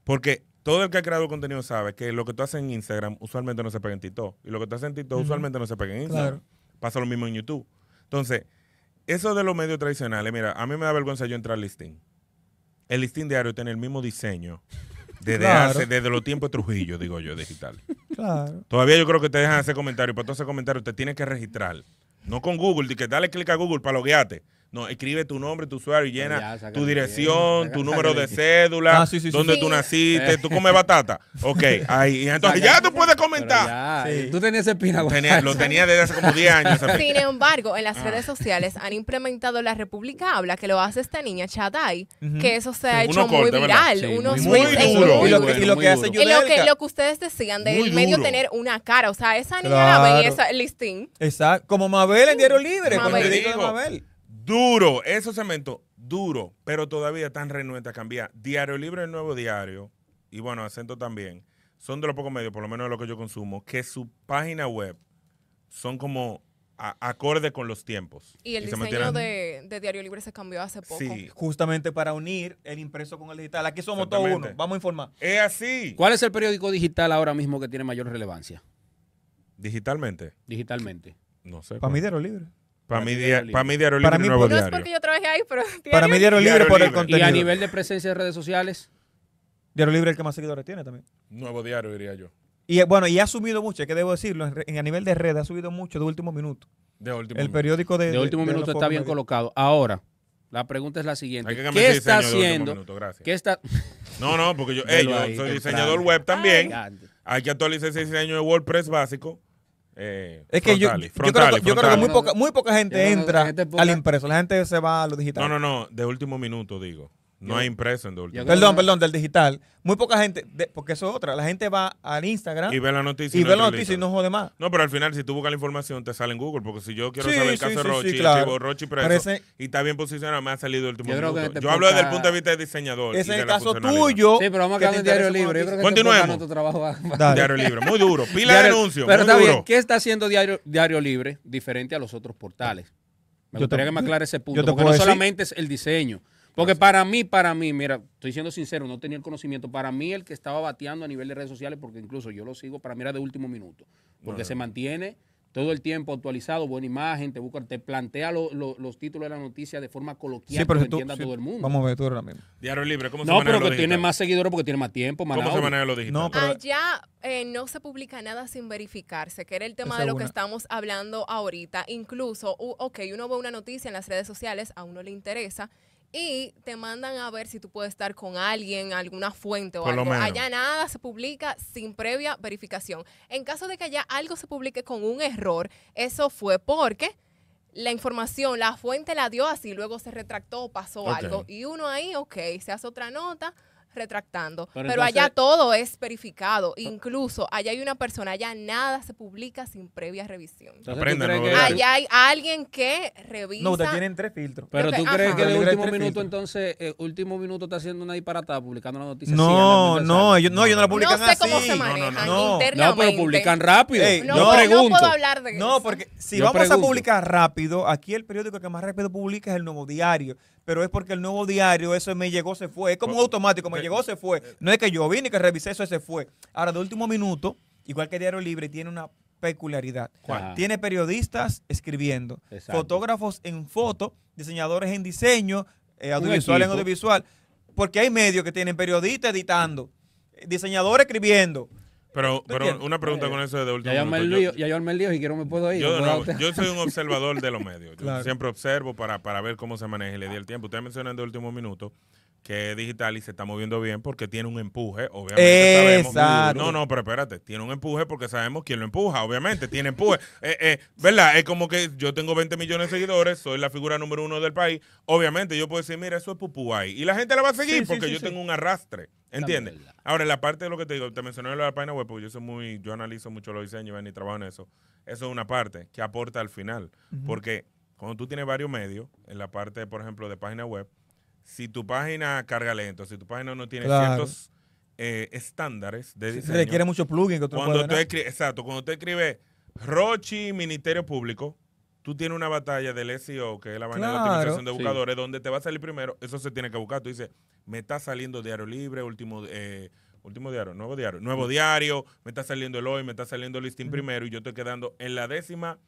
Porque todo el que ha creado contenido sabe que lo que tú haces en Instagram usualmente no se pega en TikTok. Y lo que tú haces en TikTok usualmente no se pega en Instagram. Pasa lo mismo en YouTube. Entonces, eso de los medios tradicionales, mira, a mí me da vergüenza yo entrar al listín. El listín diario tiene el mismo diseño desde, hace, desde los tiempos de Trujillo, digo yo, digital. Claro. Todavía yo creo que te dejan hacer comentarios. Para todos ese comentario usted tiene que registrar. No con Google, que dale clic a Google para loguearte. No, escribe tu nombre, tu usuario y llena tu dirección, tu número de cédula, donde ah, dónde tú naciste, tú comes batata. Ok, ahí. Entonces ya tú puedes eh, tú tenías espina. lo tenía desde hace como 10 años. Sin embargo, en las ah. redes sociales han implementado la República Habla, que lo hace esta niña Chadai, que eso se ha hecho muy viral. muy, duro. Y lo que, ustedes decían de medio tener una cara. O sea, esa niña la listín. Exacto. Como Mabel en Diario Libre. duro Digo, se Mabel. Duro. Esos cemento, duro. Pero todavía tan renuente a cambiar. Diario Libre, el nuevo diario. Y bueno, acento también son de los pocos medios, por lo menos de lo que yo consumo, que su página web son como acorde con los tiempos. Y el diseño de, Diario Libre se cambió hace poco. Sí, justamente para unir el impreso con el digital. Aquí somos todos uno, vamos a informar. Es así. ¿Cuál es el periódico digital ahora mismo que tiene mayor relevancia? Digitalmente. Digitalmente. No sé. Para mí Diario Libre. Para, mí, diario, libre. para mí Diario Para diario. para mí Diario Libre por el contenido. ¿Y a nivel de presencia de redes sociales? Diario Libre el que más seguidores tiene también. Nuevo diario, diría yo. Y eh, bueno, y ha subido mucho, que debo decirlo, en, a nivel de red ha subido mucho de último minuto. De último El periódico de, último minuto está bien colocado. Ahora, la pregunta es la siguiente. ¿Qué está haciendo? ¿Qué está No, no, porque yo, soy diseñador web también. Hay que actualizar ese diseño de WordPress básico. Eh, es que yo, yo, creo que, muy poca, gente entra este al impreso. La gente se va a lo digital. No, no, no. De último minuto digo. No hay impreso en doble. Perdón, perdón, del digital. Muy poca gente, porque eso es otra. La gente va al Instagram y ve la noticia y, no jode más. No, pero al final, si tú buscas la información, te sale en Google. Porque si yo quiero saber el caso de Rochi, claro. Rochi preso y está bien posicionado, me ha salido el último Yo, yo hablo desde el punto de vista del diseñador. Ese es el caso tuyo. Sí, pero vamos a quedar en Diario Libre. Yo creo trabajo Diario Libre, muy duro. Pila de anuncios. Pero está bien, ¿qué está haciendo Diario Libre diferente a los otros portales? Me gustaría que me aclare ese punto. Porque no solamente es el diseño. Porque para mí, para mí, mira, estoy siendo sincero, no tenía el conocimiento. Para mí, el que estaba bateando a nivel de redes sociales, porque incluso yo lo sigo, para mí era de último minuto. Porque se mantiene todo el tiempo actualizado, buena imagen, te busca, te plantea los títulos de la noticia de forma coloquial para que entienda todo el mundo. Vamos a ver tú ahora mismo. Diario Libre, ¿cómo se No, pero que tiene más seguidores porque tiene más tiempo, más ¿Cómo lo No, pero... Allá eh, no se publica nada sin verificarse, que era el tema de lo que estamos hablando ahorita. Incluso, ok, uno ve una noticia en las redes sociales, a uno le interesa, y te mandan a ver si tú puedes estar con alguien, alguna fuente o algo. Allá nada se publica sin previa verificación. En caso de que allá algo se publique con un error, eso fue porque la información, la fuente la dio así, luego se retractó, pasó algo. Y uno ahí, ok, se hace otra nota retractando. Pero, allá todo es verificado. Incluso allá hay una persona, allá nada se publica sin previa revisión. Aprende. Allá hay alguien que revisa. No, ustedes tienen tres filtros. Pero tú crees que en el último minuto, entonces, el eh, último minuto está haciendo una disparatada, publicando la noticia. No, no, ellos, no, yo no la publican no así. Cómo no, no, no. no, pero publican rápido. no, yo pregunto. no puedo hablar de eso. No, porque si vamos a publicar rápido, aquí el periódico que más rápido publica es el Nuevo Diario pero es porque el nuevo diario, eso me llegó, se fue. Es como automático, me llegó, se fue. Eh. No es que yo vine, que revisé eso, se fue. Ahora, de último minuto, igual que Diario Libre, tiene una peculiaridad. Tiene periodistas escribiendo, fotógrafos en foto, diseñadores en diseño, eh, audiovisual en audiovisual, porque hay medios que tienen periodistas editando, diseñadores escribiendo, pero, pero una pregunta con eso de último ya yo ya yo el lío y quiero me puedo ir. Yo, soy un observador de los medios. Yo siempre observo para, para ver cómo se maneja y le di el tiempo. Ustedes mencionan de último minuto que digital y se está moviendo bien porque tiene un empuje, obviamente. Exacto. no, no, pero espérate, tiene un empuje porque sabemos quién lo empuja, obviamente, tiene empuje. Eh, eh, ¿Verdad? Es como que yo tengo 20 millones de seguidores, soy la figura número uno del país, obviamente yo puedo decir, mira, eso es ahí. Y la gente la va a seguir porque yo tengo un arrastre. ¿Entiendes? Ahora, la parte de lo que te digo, te mencioné lo de la página web, porque yo soy muy, yo analizo mucho los diseños y trabajo en eso. Eso es una parte que aporta al final. Porque cuando tú tienes varios medios, en la parte, por ejemplo, de página web, si tu página carga lento, si tu página no tiene ciertos eh, estándares de diseño. Se requiere mucho plugin que tú cuando escribes, Exacto, cuando tú escribes Rochi Ministerio Público, tú tienes una batalla del SEO, que es la manera de la optimización de buscadores, donde te va a salir primero, eso se tiene que buscar. Tú dices, me está saliendo Diario Libre, último, eh, último diario, nuevo diario, nuevo mm. diario, me está saliendo el hoy, me está saliendo el listing mm. primero y yo estoy quedando en la décima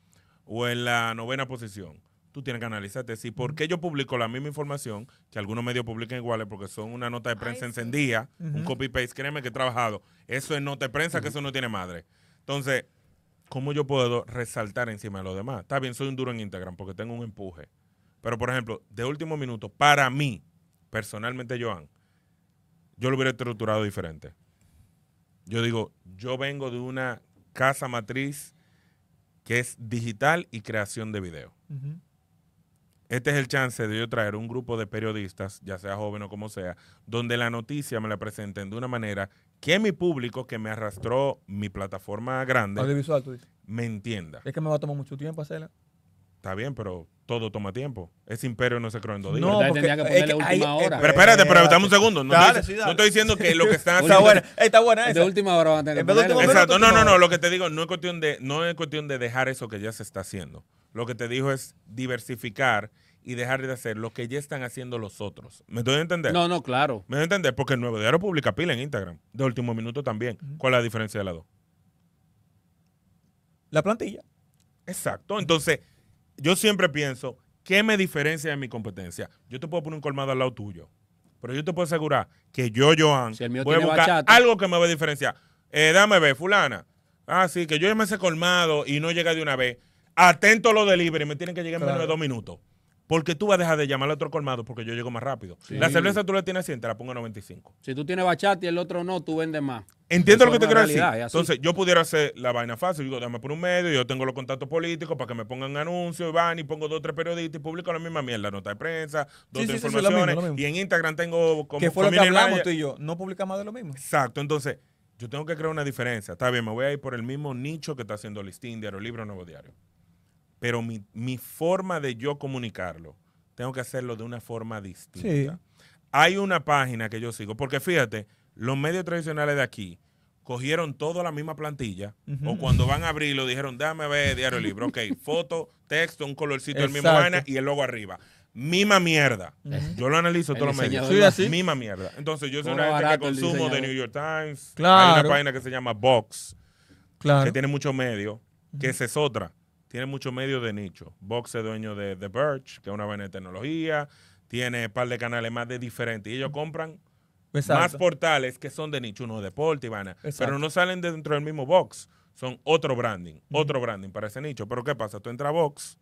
o en la novena posición. Tú tienes que analizarte si por mm. qué yo publico la misma información que algunos medios publican iguales porque son una nota de prensa encendida, un copy paste, créeme que he trabajado. Eso es nota de prensa que eso no tiene madre. Entonces, ¿cómo yo puedo resaltar encima de los demás? Está bien, soy un duro en Instagram porque tengo un empuje. Pero, por ejemplo, de último minuto, para mí, personalmente, Joan, yo lo hubiera estructurado diferente. Yo digo, yo vengo de una casa matriz que es digital y creación de video. Este es el chance de yo traer un grupo de periodistas, ya sea joven o como sea, donde la noticia me la presenten de una manera que mi público que me arrastró mi plataforma grande Audiovisual, me entienda. Es que me va a tomar mucho tiempo hacerla. Está bien, pero todo toma tiempo. Ese imperio no se creó en dos días. No, porque, que es última hora. Pero espérate, pero dame un segundo. No, dale, estoy, no, estoy, diciendo que lo que están haciendo. está buena, está buena esa. De última hora van a tener Exacto, no, no, no. Lo que te digo no es cuestión de, no es cuestión de dejar eso que ya se está haciendo. Lo que te digo es diversificar y dejar de hacer lo que ya están haciendo los otros. ¿Me doy a entender? No, no, claro. ¿Me doy a entender? Porque el Nuevo Diario publica pila en Instagram, de último minuto también. ¿Cuál es la diferencia de las dos? La plantilla. Exacto. Entonces, yo siempre pienso, ¿qué me diferencia de mi competencia? Yo te puedo poner un colmado al lado tuyo, pero yo te puedo asegurar que yo, Joan, voy a buscar algo que me va a diferenciar. Eh, dame ver, fulana. Ah, sí, que yo ya me colmado y no llega de una vez. Atento a los delivery, me tienen que llegar en menos de dos minutos porque tú vas a dejar de llamar al otro colmado porque yo llego más rápido. La cerveza tú la tienes a 100, te la pongo a 95. Si tú tienes bachata y el otro no, tú vendes más. Entiendo lo que te quiero decir. Entonces, yo pudiera hacer la vaina fácil. Digo, dame por un medio, yo tengo los contactos políticos para que me pongan anuncios, y van y pongo dos o tres periodistas y publico la misma mierda, nota de prensa, dos tres informaciones. Y en Instagram tengo como. Que fue lo que hablamos tú y yo, no publica más de lo mismo. Exacto, entonces. Yo tengo que crear una diferencia. Está bien, me voy a ir por el mismo nicho que está haciendo Listín, Diario Libro, Nuevo Diario pero mi, forma de yo comunicarlo, tengo que hacerlo de una forma distinta. Hay una página que yo sigo, porque fíjate, los medios tradicionales de aquí cogieron toda la misma plantilla, o cuando van a abrirlo dijeron, dame ver diario libro, ok, foto, texto, un colorcito del mismo vaina y el logo arriba. Mima mierda. Eh. Yo lo analizo todos los medios. Soy así? Mima mierda. Entonces, yo soy una gente que consumo de New York Times. Hay una página que se llama Vox, que tiene muchos medios, que se es otra tiene muchos medios de nicho. Vox es dueño de The Verge, que es una buena de tecnología, tiene un par de canales más de diferentes. Y ellos compran más portales que son de nicho, uno de deporte y Pero no salen dentro del mismo box. Son otro branding, otro branding para ese nicho. Pero ¿qué pasa? Tú entras a Vox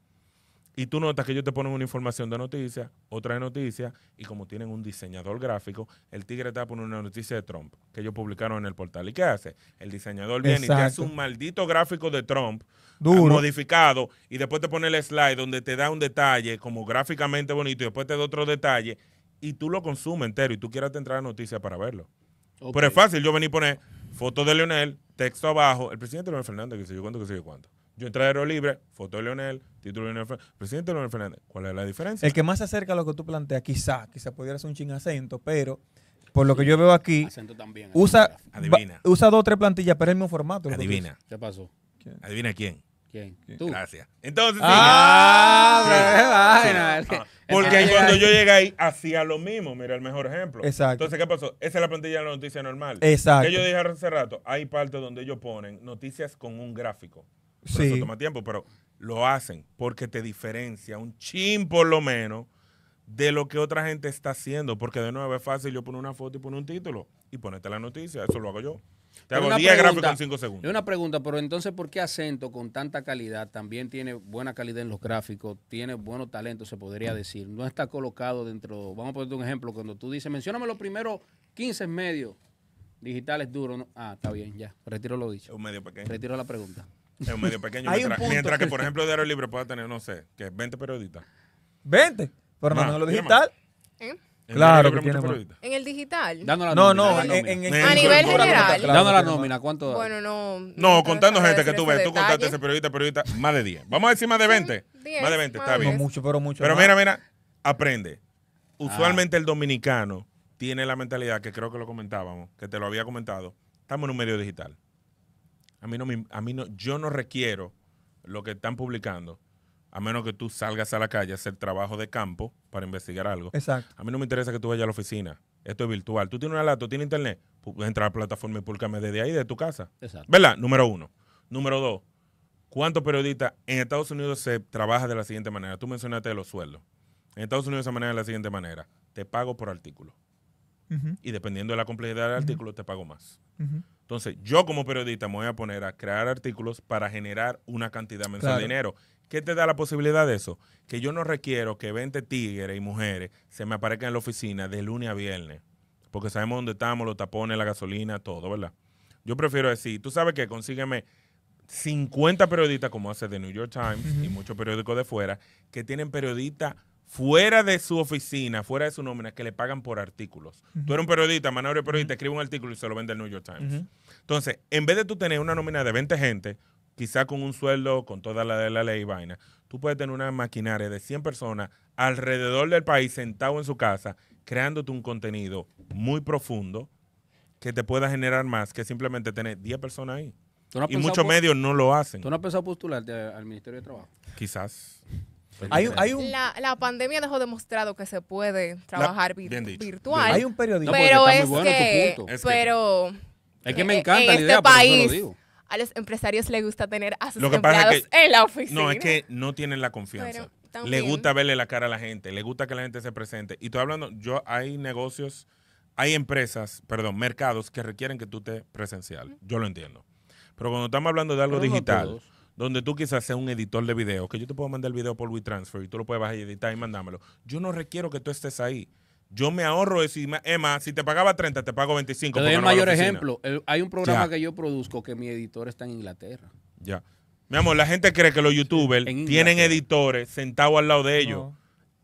y tú notas que ellos te ponen una información de noticias, otra de noticias, y como tienen un diseñador gráfico, el tigre te va a poner una noticia de Trump que ellos publicaron en el portal. ¿Y qué hace? El diseñador viene y te hace un maldito gráfico de Trump modificado y después te pone el slide donde te da un detalle como gráficamente bonito y después te da otro detalle y tú lo consumes entero y tú quieras entrar a noticias para verlo. Pero es fácil, yo vení y poner foto de Leonel, texto abajo, el presidente Leonel Fernández, que sé yo cuánto, que sé yo cuánto. Yo entré a Aero Libre, foto de Leonel, Título de Leonel Fernández. Presidente Leonel Fernández. ¿Cuál es la diferencia? El que más se acerca a lo que tú planteas, quizá, quizá pudiera ser un chingacento, acento, pero por lo que yo veo aquí, usa, Adivina. usa dos o tres plantillas, pero es el mismo formato. Adivina. ¿Qué pasó? Adivina quién. ¿Quién? ¿Tú? Gracias. Entonces, ah, ah, porque cuando yo llegué ahí, hacía lo mismo. Mira, el mejor ejemplo. Exacto. Entonces, ¿qué pasó? Esa es la plantilla de la noticia normal. Exacto. Que yo dije hace rato, hay partes donde ellos ponen noticias con un gráfico. sí. Eso toma tiempo, pero lo hacen porque te diferencia un chin por lo menos de lo que otra gente está haciendo. Porque de nuevo es fácil yo poner una foto y poner un título y ponerte la noticia. Eso lo hago yo. Te hago 10 gráficos en 5 segundos. Una pregunta, pero entonces, ¿por qué Acento con tanta calidad también tiene buena calidad en los gráficos, tiene buenos talentos, se podría decir? No está colocado dentro. Vamos a ponerte un ejemplo. Cuando tú dices, mencioname los primeros 15 medios digitales duros. ah, está bien, ya. Retiro lo dicho. Un medio Retiro la pregunta. Es un medio pequeño. mientras, que, por ejemplo, el Diario Libre pueda tener, no sé, que 20 periodistas. 20, pero no, lo digital. ¿Eh? Claro, que En el digital. No, no, en, A nivel general. Dando la nómina, ¿cuánto? Bueno, no. No, contando gente que tú ves, tú contaste ese periodista, periodista, más de 10. Vamos a decir más de 20. más de 20, está bien. mucho, pero mucho. Pero mira, mira, aprende. Ah. Usualmente el dominicano tiene la mentalidad que creo que lo comentábamos, que te lo había comentado. Estamos en un medio digital. A mí no, a mí no, yo no requiero lo que están publicando, a menos que tú salgas a la calle a hacer trabajo de campo para investigar algo. Exacto. A mí no me interesa que tú vayas a la oficina. Esto es virtual. Tú tienes una laptop, tienes internet, puedes entrar a la plataforma y pulcarme desde ahí, de tu casa. Exacto. ¿Verdad? Número uno. Número dos. ¿Cuántos periodistas en Estados Unidos se trabaja de la siguiente manera? Tú mencionaste los sueldos. En Estados Unidos se maneja de la siguiente manera. Te pago por artículo y dependiendo de la complejidad del artículo te pago más. Entonces, yo como periodista me voy a poner a crear artículos para generar una cantidad mensual de dinero. ¿Qué te da la posibilidad de eso? Que yo no requiero que 20 tigres y mujeres se me aparezcan en la oficina de lunes a viernes, porque sabemos dónde estamos, los tapones, la gasolina, todo, ¿verdad? Yo prefiero decir, tú sabes que consígueme 50 periodistas, como hace de New York Times y muchos periódicos de fuera, que tienen periodistas fuera de su oficina, fuera de su nómina, que le pagan por artículos. Tú eres un periodista, el periodista, escribes escribe un artículo y se lo vende el New York Times. Entonces, en vez de tú tener una nómina de 20 gente, quizá con un sueldo, con toda la de la ley y vaina, tú puedes tener una maquinaria de 100 personas alrededor del país, sentado en su casa, creándote un contenido muy profundo que te pueda generar más que simplemente tener 10 personas ahí. y muchos medios no lo hacen. ¿Tú no has pensado postularte al Ministerio de Trabajo? Quizás. Pues la, pandemia dejó demostrado que se puede trabajar virtual. Hay un periodista. pero es, que, Pero. Es que me encanta en la este país, lo digo. A los empresarios les gusta tener a sus empleados en la oficina. No, es que no tienen la confianza. le gusta verle la cara a la gente, le gusta que la gente se presente. Y estoy hablando, yo hay negocios, hay empresas, perdón, mercados que requieren que tú estés presencial. Yo lo entiendo. Pero cuando estamos hablando de algo digital, donde tú quizás seas un editor de videos, que yo te puedo mandar el video por WeTransfer y tú lo puedes bajar y editar y mandármelo. Yo no requiero que tú estés ahí. Yo me ahorro eso. Emma, si te pagaba 30, te pago 25. Te el mayor ejemplo. hay un programa que yo produzco que mi editor está en Inglaterra. Ya. Mi amor, la gente cree que los youtubers tienen editores sentados al lado de ellos.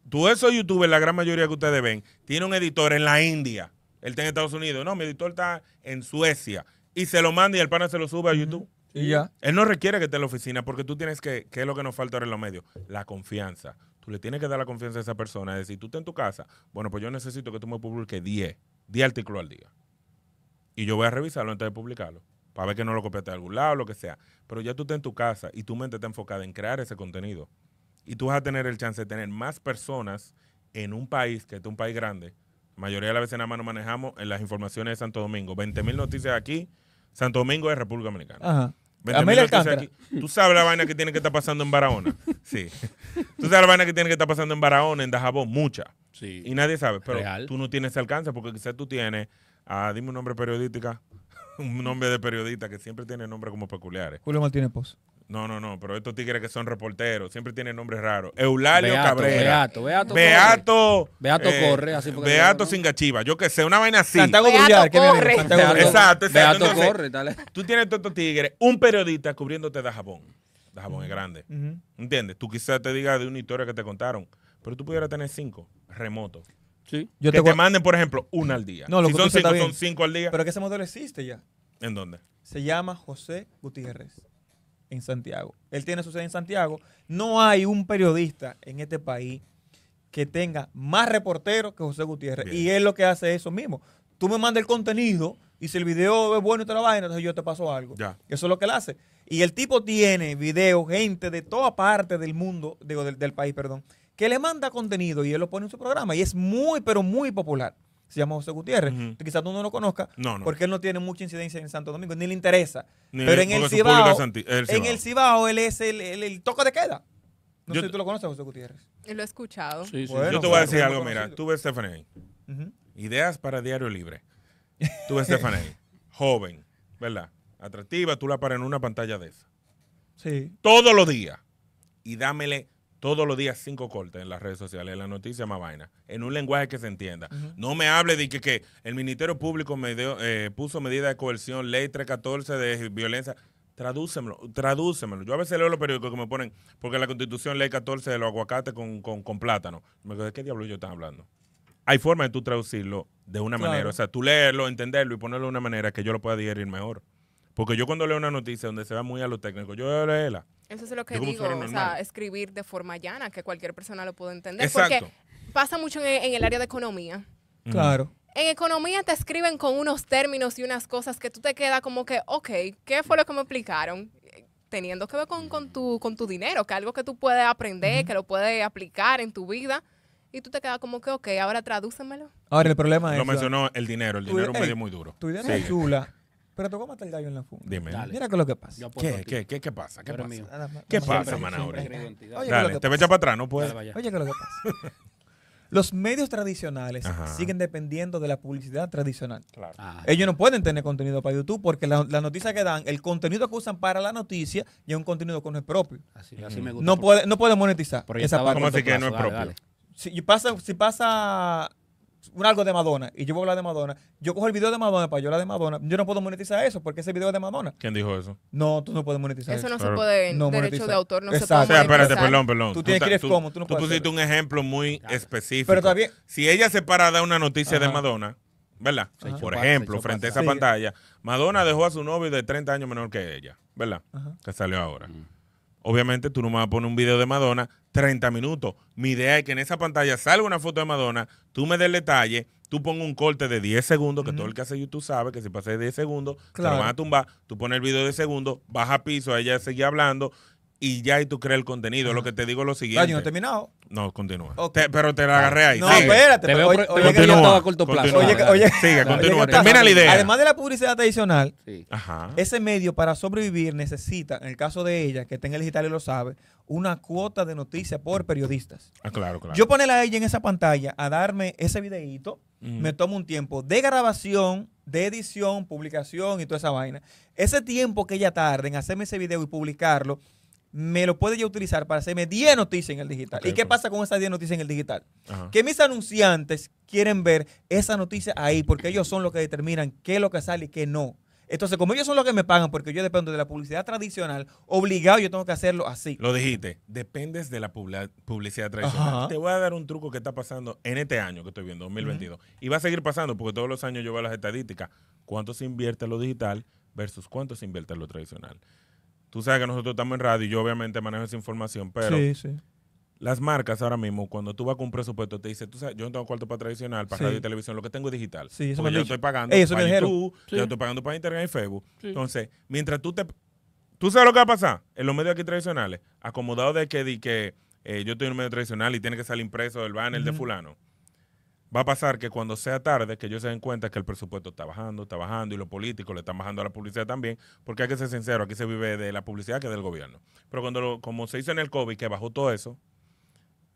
Tú, esos youtubers, la gran mayoría que ustedes ven, tiene un editor en la India. Él está en Estados Unidos. No, mi editor está en Suecia. Y se lo manda y el pana se lo sube a YouTube ya. Él no requiere que esté en la oficina porque tú tienes que, ¿qué es lo que nos falta ahora en los medios? La confianza. Tú le tienes que dar la confianza a esa persona. Es decir, tú estás en tu casa, bueno, pues yo necesito que tú me publiques 10, 10 artículos al día. Y yo voy a revisarlo antes de publicarlo, para ver que no lo copiaste de algún lado, o lo que sea. Pero ya tú estás en tu casa y tu mente está enfocada en crear ese contenido. Y tú vas a tener el chance de tener más personas en un país, que este es un país grande. La mayoría de las veces nada más nos manejamos en las informaciones de Santo Domingo. 20.000 noticias aquí, Santo Domingo es República Dominicana. Ajá Tú sabes la vaina que tiene que estar pasando en Barahona. Sí. Tú sabes la vaina que tiene que estar pasando en Barahona, en Dajabón, mucha. Sí. Y nadie sabe, pero tú no tienes alcance porque quizás tú tienes, ah, dime un nombre periodística, un nombre de periodista que siempre tiene nombres como peculiares. Julio Martínez Poz. No, no, no, pero estos tigres que son reporteros siempre tienen nombres raros. Eulalio Cabrera. Beato, Beato. Beato. Beato eh, corre, así porque Beato Singachiva, yo qué sé, una vaina así. corre. exacto, exacto. Beato corre, dale. Tú tienes todos estos tigres, un periodista cubriéndote de jabón. De jabón es grande. ¿Entiendes? Tú quizás te digas de una historia que te contaron, pero tú pudieras tener cinco remotos. Sí. Yo que te, manden, por ejemplo, una al día. No, lo si son cinco, son cinco al día. Pero que ese modelo existe ya. ¿En dónde? Se llama José Gutiérrez en Santiago. Él tiene su sede en Santiago. No hay un periodista en este país que tenga más reporteros que José Gutiérrez. Y él lo que hace es eso mismo. Tú me mandas el contenido y si el video es bueno y te la vaina, entonces yo te paso algo. Ya. Eso es lo que él hace. Y el tipo tiene videos, gente de toda parte del mundo, digo, del país, perdón, que le manda contenido y él lo pone en su programa. Y es muy, pero muy popular se llama José Gutiérrez. Quizás tú no lo conozcas, porque él no tiene mucha incidencia en Santo Domingo, ni le interesa. Pero en el, Cibao, en el Cibao, él es el, el, toque de queda. No yo, sé si tú lo conoces, José Gutiérrez. Lo he escuchado. Sí, yo te voy a pues, decir algo, mira, tú ves Stephanie. Ideas para Diario Libre. Tú ves Stephanie, joven, ¿verdad? Atractiva, tú la paras en una pantalla de esa. Sí. Todos los días. Y dámele todos los días cinco cortes en las redes sociales, en la noticia más vaina, en un lenguaje que se entienda. No me hable de que, el Ministerio Público me eh, puso medidas de coerción, ley 314 de violencia. Tradúcemelo, tradúcemelo. Yo a veces leo los periódicos que me ponen, porque la Constitución, ley 14 de los aguacates con, plátano. Me digo, ¿de qué diablo yo están hablando? Hay forma de tú traducirlo de una manera, o sea, tú leerlo, entenderlo y ponerlo de una manera que yo lo pueda digerir mejor. Porque yo cuando leo una noticia donde se va muy a lo técnico, yo leo leerla. Eso es lo que digo, o sea, escribir de forma llana, que cualquier persona lo pueda entender. Porque pasa mucho en, el área de economía. Claro. En economía te escriben con unos términos y unas cosas que tú te quedas como que, ok, ¿qué fue lo que me explicaron? Teniendo que ver con, tu, con tu dinero, que algo que tú puedes aprender, que lo puedes aplicar en tu vida. Y tú te quedas como que, ok, ahora tradúcemelo. Ahora el problema es. Lo mencionó el dinero, el dinero es medio muy duro. Tu idea es chula pero tocó matar el gallo en la funda. Dime. Mira qué es lo que pasa. ¿Qué, ¿Qué, qué, qué, pasa? ¿Qué pasa? ¿Qué pasa, maná? Dale, te voy a echar para atrás, no puedes. Oye, ¿qué es lo que pasa? Los medios tradicionales siguen dependiendo de la publicidad tradicional. Ah. Ellos no pueden tener contenido para YouTube porque las la noticia que dan, el contenido que usan para la noticia y es un contenido que no es propio. Así, así me gusta. No puede, no monetizar. Esa parte. ¿Cómo así que no es propio? si pasa, si pasa un algo de Madonna y yo voy a hablar de Madonna, yo cojo el video de Madonna para yo hablar de Madonna, yo no puedo monetizar eso porque ese video es de Madonna. ¿Quién dijo eso? No, tú no puedes monetizar eso. Eso no se puede, no derecho de autor no se puede. O sea, espérate, perdón, perdón. Tú, tienes que ir tú, como, tú no pusiste un ejemplo muy específico. Pero también. Si ella se para a dar una noticia de Madonna. ¿Verdad? Por ejemplo, frente a esa pantalla, Madonna dejó a su novio de 30 años menor que ella, ¿verdad? Que salió ahora. Obviamente tú no me vas a poner un video de Madonna 30 minutos. Mi idea es que en esa pantalla salga una foto de Madonna, tú me des el detalle, tú pongas un corte de 10 segundos, que todo el que hace YouTube sabe que si de 10 segundos, claro. te lo van a tumbar, tú pones el video de segundos, baja a piso, ella sigue hablando, y ya y tú crees el contenido. Lo que te digo es lo siguiente. no terminado. No, continúa. pero te la agarré ahí. No, espérate. oye, que sigue, continúa. Termina la idea. Además de la publicidad tradicional, ese medio para sobrevivir necesita, en el caso de ella, que tenga el digital y lo sabe, una cuota de noticias por periodistas. Ah, claro, claro. Yo ponerla a ella en esa pantalla a darme ese videíto, me toma un tiempo de grabación, de edición, publicación y toda esa vaina. Ese tiempo que ella tarda en hacerme ese video y publicarlo, me lo puede yo utilizar para hacerme 10 noticias en el digital. ¿Y qué pasa con esas 10 noticias en el digital? Que mis anunciantes quieren ver esa noticia ahí, porque ellos son los que determinan qué es lo que sale y qué no. Entonces, como ellos son los que me pagan, porque yo dependo de la publicidad tradicional, obligado yo tengo que hacerlo así. Lo dijiste, dependes de la publicidad tradicional. Te voy a dar un truco que está pasando en este año que estoy viendo, 2022. Y va a seguir pasando, porque todos los años yo veo las estadísticas. ¿Cuánto se invierte en lo digital versus cuánto se invierte en lo tradicional? Tú sabes que nosotros estamos en radio y yo obviamente manejo esa información, pero las marcas ahora mismo, cuando tú vas con un presupuesto, te dicen, tú sabes, yo no tengo cuarto para tradicional, para radio y televisión, lo que tengo es digital. yo estoy pagando para YouTube, yo estoy pagando para Internet y Facebook. Entonces, mientras tú te... ¿Tú sabes lo que va a pasar en los medios aquí tradicionales? Acomodado de que, de que eh, yo estoy en un medio tradicional y tiene que salir impreso el banner de fulano va a pasar que cuando sea tarde, que ellos se den cuenta que el presupuesto está bajando, está bajando y los políticos le están bajando a la publicidad también, porque hay que ser sincero, aquí se vive de la publicidad que del gobierno. Pero cuando como se hizo en el COVID, que bajó todo eso,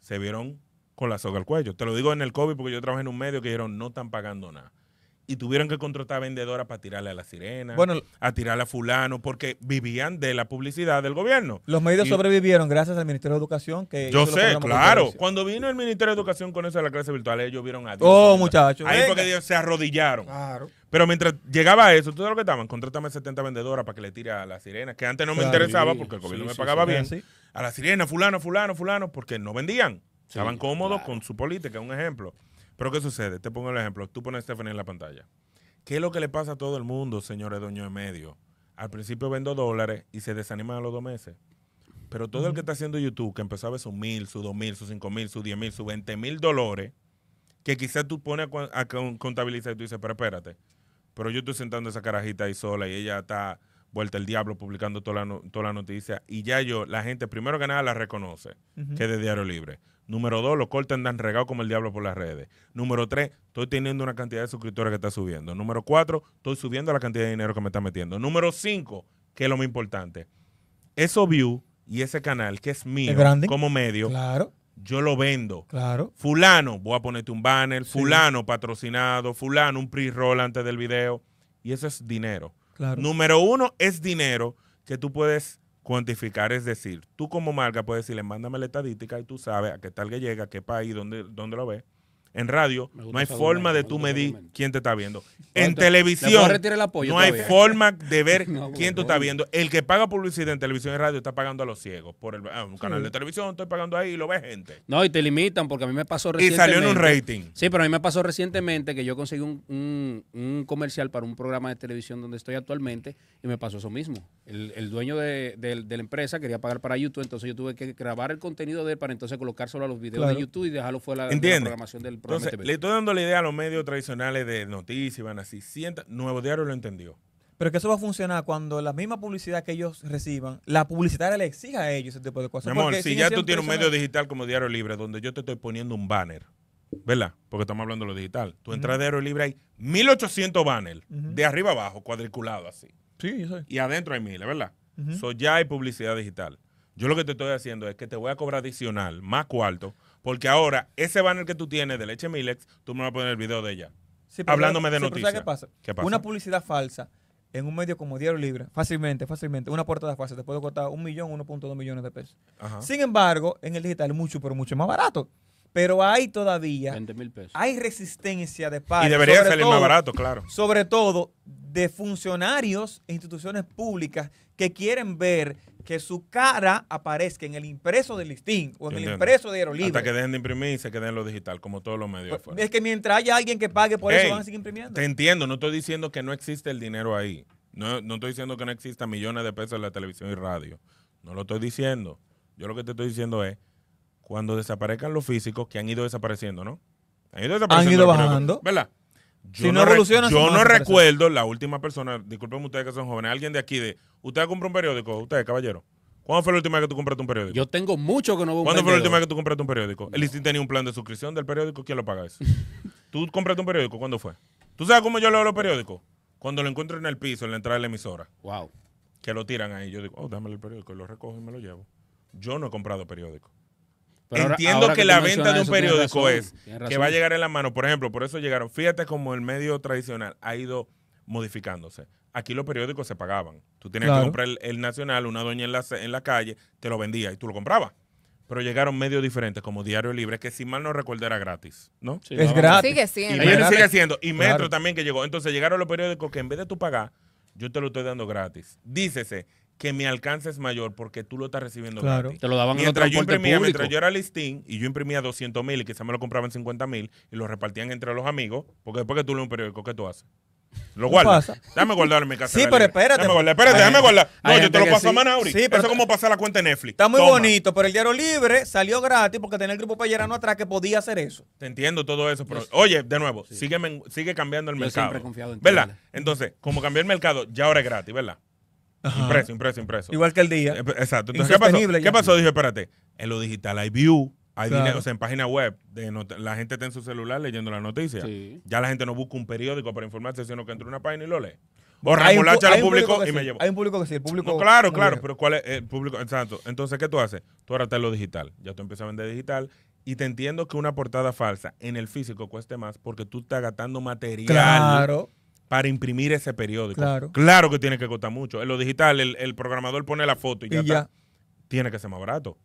se vieron con la soga al cuello. Te lo digo en el COVID porque yo trabajé en un medio que dijeron no están pagando nada y tuvieron que contratar vendedoras para tirarle a la sirena, a tirarle a fulano, porque vivían de la publicidad del gobierno. Los medios sobrevivieron gracias al Ministerio de Educación. que Yo sé, claro. Cuando vino el Ministerio de Educación con eso de la clase virtual, ellos vieron a Dios. Oh, muchachos. Ahí porque se arrodillaron. Claro. Pero mientras llegaba eso, ¿tú sabes lo que estaban? Contrátame 70 vendedoras para que le tire a la sirena, que antes no me interesaba porque el gobierno me pagaba bien. A la sirena, fulano, fulano, fulano, porque no vendían. Estaban cómodos con su política, un ejemplo. Pero ¿qué sucede? Te pongo el ejemplo. Tú pones a Stephanie en la pantalla. ¿Qué es lo que le pasa a todo el mundo, señores dueños de medio? Al principio vendo dólares y se desaniman a los dos meses. Pero todo el que está haciendo YouTube, que empezaba a ver sus mil, sus dos mil, sus cinco mil, sus diez mil, sus veinte mil dólares, que quizás tú pones a, contabilizar y tú dices, pero espérate, pero yo estoy sentando esa carajita ahí sola y ella está vuelta el diablo publicando toda la, noticia y ya yo, la gente primero que nada la reconoce, que es de Diario Libre. Número dos, los cortes andan regados como el diablo por las redes. Número tres, estoy teniendo una cantidad de suscriptores que está subiendo. Número cuatro, estoy subiendo la cantidad de dinero que me está metiendo. Número cinco, que es lo más importante, Eso view y ese canal que es mío como medio, yo lo vendo. Claro. Fulano, voy a ponerte un banner, fulano patrocinado, fulano un pre-roll antes del video. Y eso es dinero. Número uno es dinero que tú puedes Cuantificar es decir, tú como marca puedes decirle, mándame la estadística y tú sabes a qué tal que llega, qué país, dónde, dónde lo ves en radio no hay forma de tú medir quién te está viendo. En televisión no hay forma de ver quién tú estás viendo. El que paga publicidad en televisión y radio está pagando a los ciegos. Por el, ah, un canal de televisión estoy pagando ahí y lo ve gente. No, y te limitan porque a mí me pasó recientemente. Y salió en un rating. Sí, pero a mí me pasó recientemente que yo conseguí un, comercial para un programa de televisión donde estoy actualmente y me pasó eso mismo. El, dueño de, la empresa quería pagar para YouTube, entonces yo tuve que grabar el contenido de él para entonces colocárselo a los videos de YouTube y dejarlo fuera de la programación del entonces, le estoy dando la idea a los medios tradicionales de noticias, van así. Sienta, Nuevo Diario lo entendió. Pero que eso va a funcionar cuando la misma publicidad que ellos reciban, la publicidad le exija a ellos ese tipo de cosas. Mi amor, si ya tú tienes un medio digital como Diario Libre, donde yo te estoy poniendo un banner, ¿verdad? Porque estamos hablando de lo digital. Tú entras de Diario Libre, hay 1800 banners, de arriba abajo, cuadriculado así. Sí, Y adentro hay miles, ¿verdad? eso ya hay publicidad digital. Yo lo que te estoy haciendo es que te voy a cobrar adicional, más cuarto, porque ahora, ese banner que tú tienes de leche Milex, tú me vas a poner el video de ella. hablándome de noticias. ¿qué Una publicidad falsa en un medio como Diario Libre, fácilmente, fácilmente, una portada falsa te puede costar un millón, 1.2 millones de pesos. Sin embargo, en el digital mucho, pero mucho más barato. Pero hay todavía, 20 mil pesos. hay resistencia de parte. Y debería salir más barato, claro. Sobre todo de funcionarios e instituciones públicas que quieren ver que su cara aparezca en el impreso del listín o en el impreso de Aerolíneas. Hasta que dejen de imprimir y se queden en lo digital, como todos los medios. es que mientras haya alguien que pague por eso, van a seguir imprimiendo. Te entiendo, no estoy diciendo que no existe el dinero ahí. No, estoy diciendo que no existan millones de pesos en la televisión y radio. No lo estoy diciendo. Yo lo que te estoy diciendo es, cuando desaparezcan los físicos, que han ido desapareciendo, ¿no? Han ido desapareciendo. Han ido bajando. ¿Verdad? si no, Yo no recuerdo la última persona, disculpen ustedes que son jóvenes, alguien de aquí de, ¿Usted compra un periódico? ¿Usted, caballero? ¿Cuándo fue la última vez que tú compraste un periódico? Yo tengo mucho que no un ¿Cuándo fue la última vez que tú compraste un periódico? El tenía un plan de suscripción del periódico. ¿Quién lo paga eso? ¿Tú compraste un periódico? ¿Cuándo fue? ¿Tú sabes cómo yo leo los periódicos? Cuando lo encuentro en el piso, en la entrada de la emisora. Wow. Que lo tiran ahí. Yo digo, oh, déjame el periódico. Lo recojo y me lo llevo. Yo no he comprado periódico. Entiendo que, la venta de un periódico es que va a llegar en la mano. Por ejemplo, por eso llegaron. Fíjate cómo el medio tradicional ha ido modificándose. Aquí los periódicos se pagaban. Tú tenías que comprar el, Nacional, una doña en la, en la calle te lo vendía y tú lo comprabas. Pero llegaron medios diferentes como Diario Libre, que si mal no recuerdo era gratis, ¿no? es gratis. Sigue siendo. Y Metro sigue Y Metro también que llegó. Entonces llegaron los periódicos que en vez de tú pagar, yo te lo estoy dando gratis. Dícese que mi alcance es mayor porque tú lo estás recibiendo gratis. Te lo daban mientras yo imprimía, Mientras yo era listín y yo imprimía 200 mil y quizás me lo compraban 50 mil y lo repartían entre los amigos, porque después que tú lees un periódico, ¿qué tú haces? Lo guardo. Déjame guardar en mi casa. Sí, pero espérate. Déjame guardar. Espérate, déjame guardar. No, yo te lo paso a Manauri. Sí, pero Eso es como pasar la cuenta de Netflix. Está muy bonito, pero el diario libre salió gratis porque tenía el grupo no atrás que podía hacer eso. Te entiendo todo eso, pero oye, de nuevo, sigue, sigue cambiando el yo mercado. Siempre confiado en ti, ¿Verdad? Entonces, como cambió el mercado, ya ahora es gratis, ¿verdad? Impreso, impreso, impreso. Igual que el día. Eh, exacto. Entonces, ¿qué pasó? ¿Qué pasó? Dije, espérate. En lo digital hay view hay dinero, o sea, en página web, de la gente está en su celular leyendo las noticias. Ya la gente no busca un periódico para informarse, sino que entra en una página y lo lee. Borra el al público y me llevo. Hay un público que sí, el público. claro, claro, pero ¿cuál es el público? Exacto. Entonces, ¿qué tú haces? Tú ahora estás en lo digital. Ya tú empiezas a vender digital. Y te entiendo que una portada falsa en el físico cueste más porque tú estás gastando material. para imprimir ese periódico. Claro. claro que tiene que costar mucho. En lo digital, el, programador pone la foto y, ya, ya. Está. Tiene que ser más barato.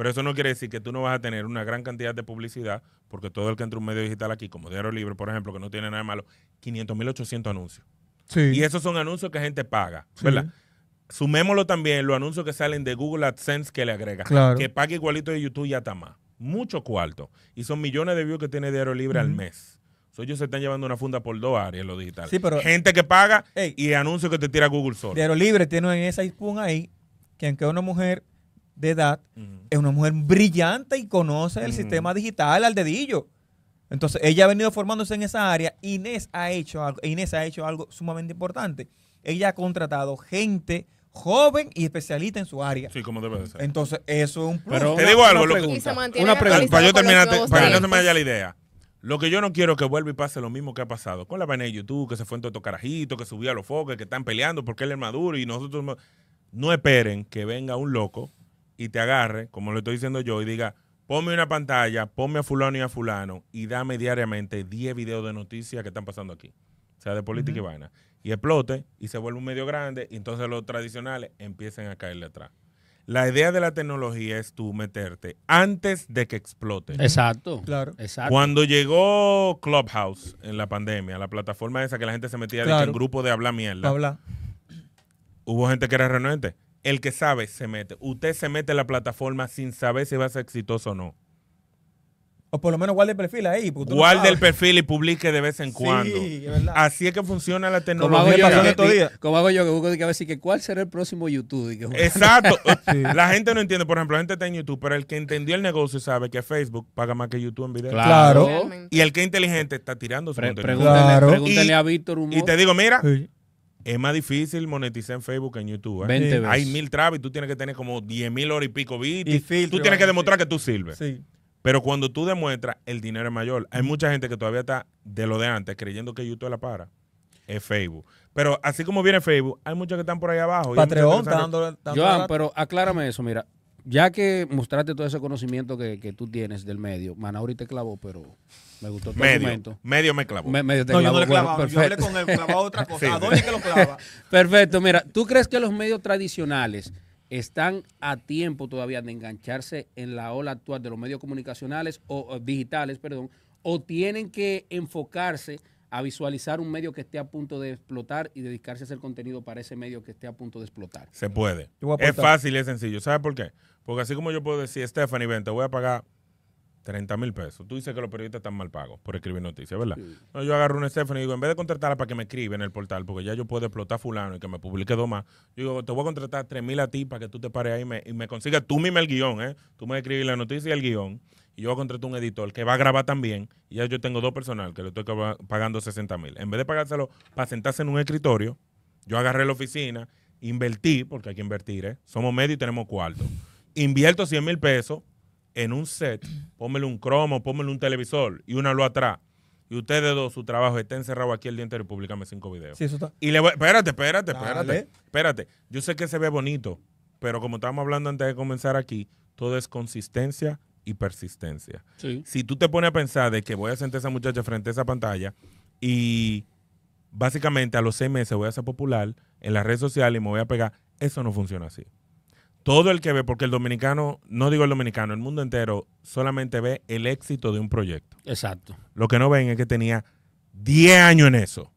Pero eso no quiere decir que tú no vas a tener una gran cantidad de publicidad, porque todo el que entra un medio digital aquí, como Diario Libre, por ejemplo, que no tiene nada malo, 500 800 anuncios. Sí. Y esos son anuncios que gente paga, ¿verdad? Sumémoslo también los anuncios que salen de Google AdSense que le agrega. Que paga igualito de YouTube y está más. Mucho cuarto. Y son millones de views que tiene Diario Libre al mes. So, ellos se están llevando una funda por dos áreas lo digital. Sí, pero, Gente que paga y anuncios que te tira Google solo. Diario Libre tiene en esa iPhone ahí que aunque una mujer de edad, es una mujer brillante y conoce el sistema digital al dedillo. Entonces, ella ha venido formándose en esa área. Inés ha hecho algo, Inés ha hecho algo sumamente importante. Ella ha contratado gente joven y especialista en su área. Sí, como debe ser. Entonces, eso es un te digo algo, Para yo para que no se me vaya la idea. Lo que yo no quiero que vuelva y pase lo mismo que ha pasado con la vaina de YouTube, que se fue en todo carajito, que subía a los focos, que están peleando porque él es maduro y nosotros no esperen que venga un loco y te agarre, como lo estoy diciendo yo, y diga, ponme una pantalla, ponme a fulano y a fulano y dame diariamente 10 videos de noticias que están pasando aquí, o sea, de política y vaina. Y explote y se vuelve un medio grande y entonces los tradicionales empiecen a caerle atrás. La idea de la tecnología es tú meterte antes de que explote. Exacto. Claro. Exacto. Cuando llegó Clubhouse en la pandemia, la plataforma esa que la gente se metía claro. en grupo de habla mierda. Habla. Hubo gente que era renuente el que sabe se mete. Usted se mete en la plataforma sin saber si va a ser exitoso o no. O por lo menos guarde el perfil ahí. Guarde el perfil y publique de vez en cuando. Sí, es verdad. Así es que funciona la tecnología. Como hago, yo, que busco que a ver si cuál será el próximo YouTube. Exacto. La gente no entiende. Por ejemplo, la gente está en YouTube, pero el que entendió el negocio sabe que Facebook paga más que YouTube en video. Claro. Y el que es inteligente está tirando su contenido. y, a Víctor Y te digo, mira, es más difícil monetizar en Facebook que en YouTube. ¿eh? Hay mil trabas y tú tienes que tener como 10 mil horas y pico bits. tú tienes que demostrar que tú sirves. Sí. Pero cuando tú demuestras, el dinero es mayor. Hay mm. mucha gente que todavía está de lo de antes creyendo que YouTube la para. Es Facebook. Pero así como viene Facebook, hay muchos que están por ahí abajo. Patreon Joan, pero aclárame eso, mira ya que mostraste todo ese conocimiento que, tú tienes del medio, Manauri te clavó, pero me gustó tu medio, Medio me clavó. no, yo no le clavaba. yo hablé con él, clavaba otra cosa. que lo clavaba? Perfecto. Mira, ¿tú crees que los medios tradicionales están a tiempo todavía de engancharse en la ola actual de los medios comunicacionales o digitales, perdón, o tienen que enfocarse a visualizar un medio que esté a punto de explotar y dedicarse a hacer contenido para ese medio que esté a punto de explotar. Se puede. Es fácil y es sencillo. ¿Sabes por qué? Porque así como yo puedo decir, Stephanie, ven, te voy a pagar 30 mil pesos. Tú dices que los periodistas están mal pagos por escribir noticias, ¿verdad? No, yo agarro un Stephanie y digo, en vez de contratarla para que me escriba en el portal, porque ya yo puedo explotar fulano y que me publique dos más, yo digo, te voy a contratar 3 mil a ti para que tú te pares ahí y me, consigas tú mismo el guión, ¿eh? Tú me escribes la noticia y el guión, y yo contratar un editor que va a grabar también, y ya yo tengo dos personal que le estoy pagando 60 mil. En vez de pagárselo para sentarse en un escritorio, yo agarré la oficina, invertí, porque hay que invertir, ¿eh? Somos medio y tenemos cuarto. Invierto 100 mil pesos en un set, pónmele un cromo, pónmele un televisor y una luz atrás. Y ustedes dos, su trabajo está encerrado aquí el día entero y públicame cinco videos. Sí, eso está. Y le voy, espérate, espérate, espérate, espérate. Yo sé que se ve bonito, pero como estábamos hablando antes de comenzar aquí, todo es consistencia y persistencia. Si tú te pones a pensar de que voy a sentar a esa muchacha frente a esa pantalla y básicamente a los seis meses voy a ser popular en las redes sociales y me voy a pegar, eso no funciona así. Todo el que ve, porque el dominicano, no digo el dominicano, el mundo entero solamente ve el éxito de un proyecto. Exacto. Lo que no ven es que tenía 10 años en eso.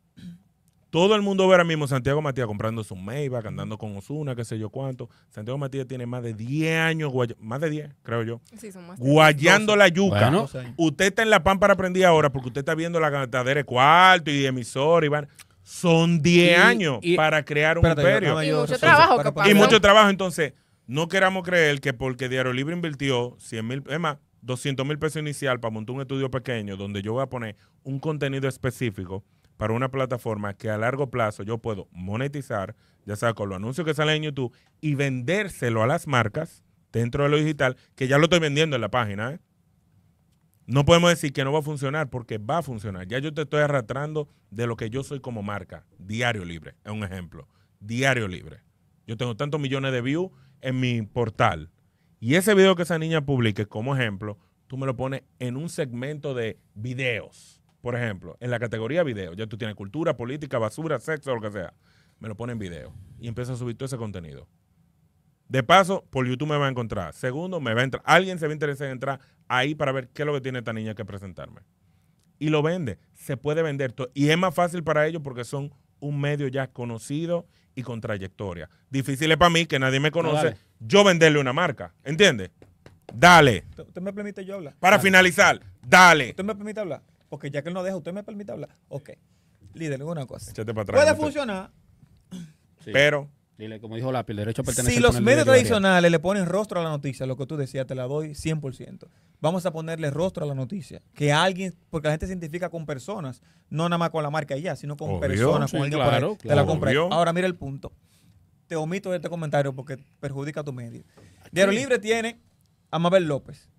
Todo el mundo ve ahora mismo Santiago Matías comprando su Maybach, andando con Osuna, qué sé yo cuánto. Santiago Matías tiene más de 10 años, más de 10, creo yo, sí, son más guayando la yuca. Bueno, usted está en la para aprender ahora porque usted está viendo la cantidad de cuarto y emisor y van. Son 10 años para crear un imperio. mucho trabajo, capaz. Y mucho trabajo, entonces no queramos creer que porque Diario Libre invirtió 100 mil, es más, 200 mil pesos inicial para montar un estudio pequeño donde yo voy a poner un contenido específico para una plataforma que a largo plazo yo puedo monetizar, ya sea con los anuncios que salen en YouTube y vendérselo a las marcas dentro de lo digital, que ya lo estoy vendiendo en la página. ¿eh? No podemos decir que no va a funcionar porque va a funcionar. Ya yo te estoy arrastrando de lo que yo soy como marca. Diario Libre es un ejemplo. Diario Libre. Yo tengo tantos millones de views en mi portal y ese video que esa niña publique como ejemplo, tú me lo pones en un segmento de videos. Por ejemplo, en la categoría video, ya tú tienes cultura, política, basura, sexo, lo que sea. Me lo pones en video y empieza a subir todo ese contenido. De paso, por YouTube me va a encontrar. Segundo, me va a entrar. Alguien se va a interesar en entrar ahí para ver qué es lo que tiene esta niña que presentarme. Y lo vende. Se puede vender. todo Y es más fácil para ellos porque son un medio ya conocido y con trayectoria. Difícil es para mí, que nadie me conoce, yo venderle una marca. ¿Entiendes? Dale. ¿Usted me permite yo hablar? Para finalizar, dale. ¿Usted me permite hablar? Porque ya que él no deja, ¿usted me permite hablar? Ok. Líder, una cosa. Puede funcionar. Pero como dijo Lápiz, el derecho pertenece Si los medios tradicionales le ponen rostro a la noticia, lo que tú decías, te la doy 100%. Vamos a ponerle rostro a la noticia. Que alguien, porque la gente se identifica con personas, no nada más con la marca ya, sino con personas, con alguien claro, Te la compré. Ahora mira el punto. Te omito este comentario porque perjudica a tu medio. Diario Libre tiene a Mabel López,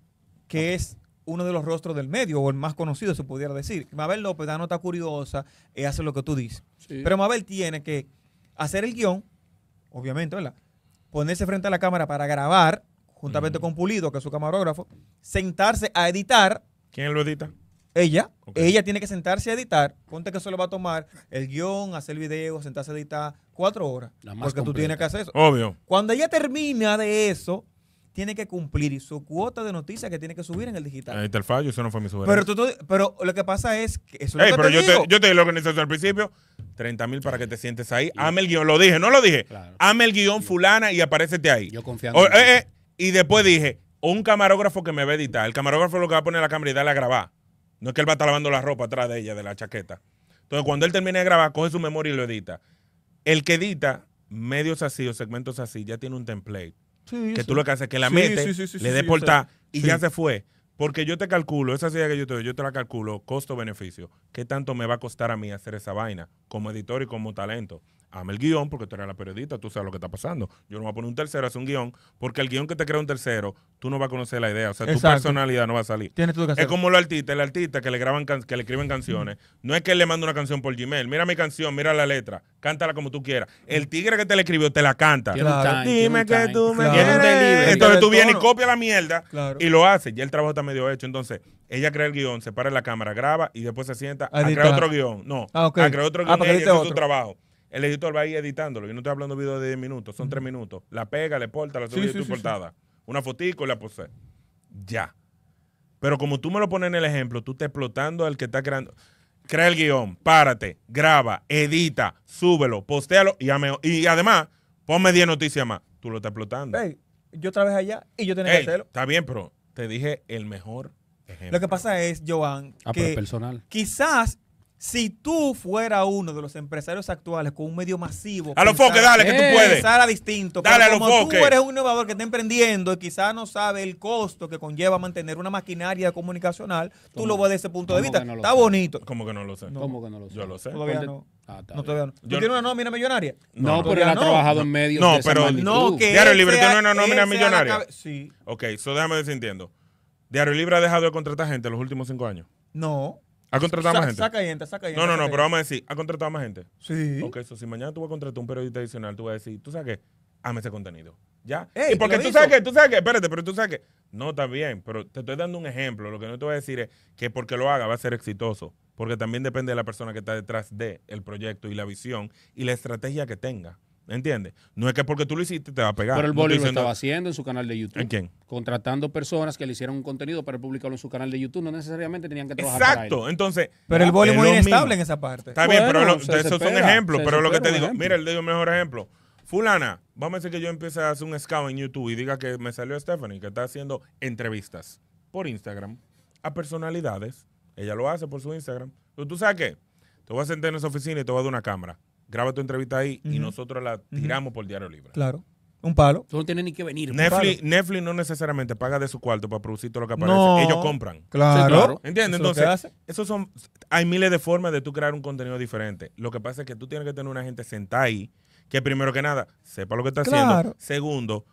que es uno de los rostros del medio, o el más conocido, se pudiera decir. Mabel López da nota curiosa, y eh, hace lo que tú dices. Pero Mabel tiene que hacer el guión, obviamente, ¿verdad? Ponerse frente a la cámara para grabar, juntamente con Pulido, que es su camarógrafo, sentarse a editar. ¿Quién lo edita? Ella, ella tiene que sentarse a editar. Ponte que eso le va a tomar el guión, hacer el video, sentarse a editar cuatro horas. porque tú tienes que hacer eso. Obvio. Cuando ella termina de eso, tiene que cumplir su cuota de noticias que tiene que subir en el digital. Ahí está el fallo, eso no fue mi sugerencia. Pero, pero lo que pasa es que eso pero yo, Te, yo te dije lo que necesito al principio. 30 mil para que te sientes ahí. Hame el guión, lo dije, no lo dije. Ame el guión fulana y aparécete ahí. Yo confiando. Eh, eh, y después dije, un camarógrafo que me va a editar. El camarógrafo lo que va a poner la cámara y darle a grabar. No es que él va a estar lavando la ropa atrás de ella, de la chaqueta. Entonces, cuando él termine de grabar, coge su memoria y lo edita. El que edita medios así o segmentos así ya tiene un template. que tú lo que haces es que la metes, le des portada y ya se fue. Porque yo te calculo, esa idea que yo te doy, yo te la calculo costo-beneficio. ¿Qué tanto me va a costar a mí hacer esa vaina como editor y como talento? Hazme el guión, porque tú eres la periodista, tú sabes lo que está pasando. Yo no voy a poner un tercero, hacer un guión, porque el guión que te crea un tercero, tú no vas a conocer la idea. O sea, tu personalidad no va a salir. Es como los artistas, el artista que le graban que le escriben canciones. No es que él le manda una canción por Gmail. Mira mi canción, mira la letra, cántala como tú quieras. El tigre que te la escribió te la canta. Dime que tú me quieres. Entonces tú vienes y copias la mierda y lo haces. Ya el trabajo está medio hecho. Entonces, ella crea el guión, se para en la cámara, graba y después se sienta a, crear otro guión. No, ah, a crear otro ah, guión. Es tu trabajo el editor va a ir editándolo. Yo no estoy hablando de video de 10 minutos, son 3 minutos. La pega, le porta, la sube a tu portada. Una fotico y la posee. Ya. Pero como tú me lo pones en el ejemplo, tú estás explotando al que está creando. Crea el guión, párate, graba, edita, súbelo, postéalo y, y además, ponme 10 noticias más. Tú lo estás explotando. Hey, yo vez allá y yo tenía que hacerlo. Está bien, pero te dije el mejor ejemplo. Lo que pasa es, Joan, ah, que quizás si tú fuera uno de los empresarios actuales con un medio masivo. A los foques, dale, que tú puedes. Pensara distinto. Dale a como los foques. Tú eres un innovador que está emprendiendo y quizás no sabe el costo que conlleva mantener una maquinaria comunicacional. Tú lo ves desde ese punto de vista. está bonito. ¿Cómo que no lo sé? ¿Cómo que no lo sé? Yo lo sé. Todavía no. Ah, no ¿Tú Yo... tienes una nómina millonaria? No, pero él ha trabajado en medios No, de pero no, que Diario Libre tiene una nómina millonaria. Sí. Ok, eso déjame desintiendo. Diario Libre ha dejado de contratar gente en los últimos cinco años. No. ¿Ha contratado más gente? No, no, no, pero vamos a decir, ¿ha contratado más gente? Sí. Ok, eso si mañana tú vas a contratar un periodista adicional, tú vas a decir, ¿tú sabes qué? Hazme ese contenido. ¿Ya? y porque tú sabes que, tú sabes que, espérate, pero tú sabes que. No, está bien, pero te estoy dando un ejemplo. Lo que no te voy a decir es que porque lo haga va a ser exitoso. Porque también depende de la persona que está detrás del el proyecto y la visión y la estrategia que tenga. ¿Entiendes? No es que porque tú lo hiciste te va a pegar. Pero el boli lo estaba haciendo en su canal de YouTube. ¿En quién? Contratando personas que le hicieron un contenido para publicarlo en su canal de YouTube. No necesariamente tenían que trabajar Exacto. Entonces. Pero el boli es muy inestable en esa parte. Está bien, pero esos son ejemplos. Pero lo que te digo, mira, el mejor ejemplo. Fulana, vamos a decir que yo empiece a hacer un scout en YouTube y diga que me salió Stephanie, que está haciendo entrevistas por Instagram a personalidades. Ella lo hace por su Instagram. tú sabes qué? Te voy a sentar en esa oficina y te voy a dar una cámara graba tu entrevista ahí y nosotros la tiramos por Diario Libre. Claro. Un palo. no tiene ni que venir. Pues. Netflix, Netflix no necesariamente paga de su cuarto para producir todo lo que aparece. Ellos compran. Claro. ¿Entiendes? Entonces, esos son. Hay miles de formas de tú crear un contenido diferente. Lo que pasa es que tú tienes que tener una gente sentada ahí que, primero que nada, sepa lo que está haciendo. Segundo,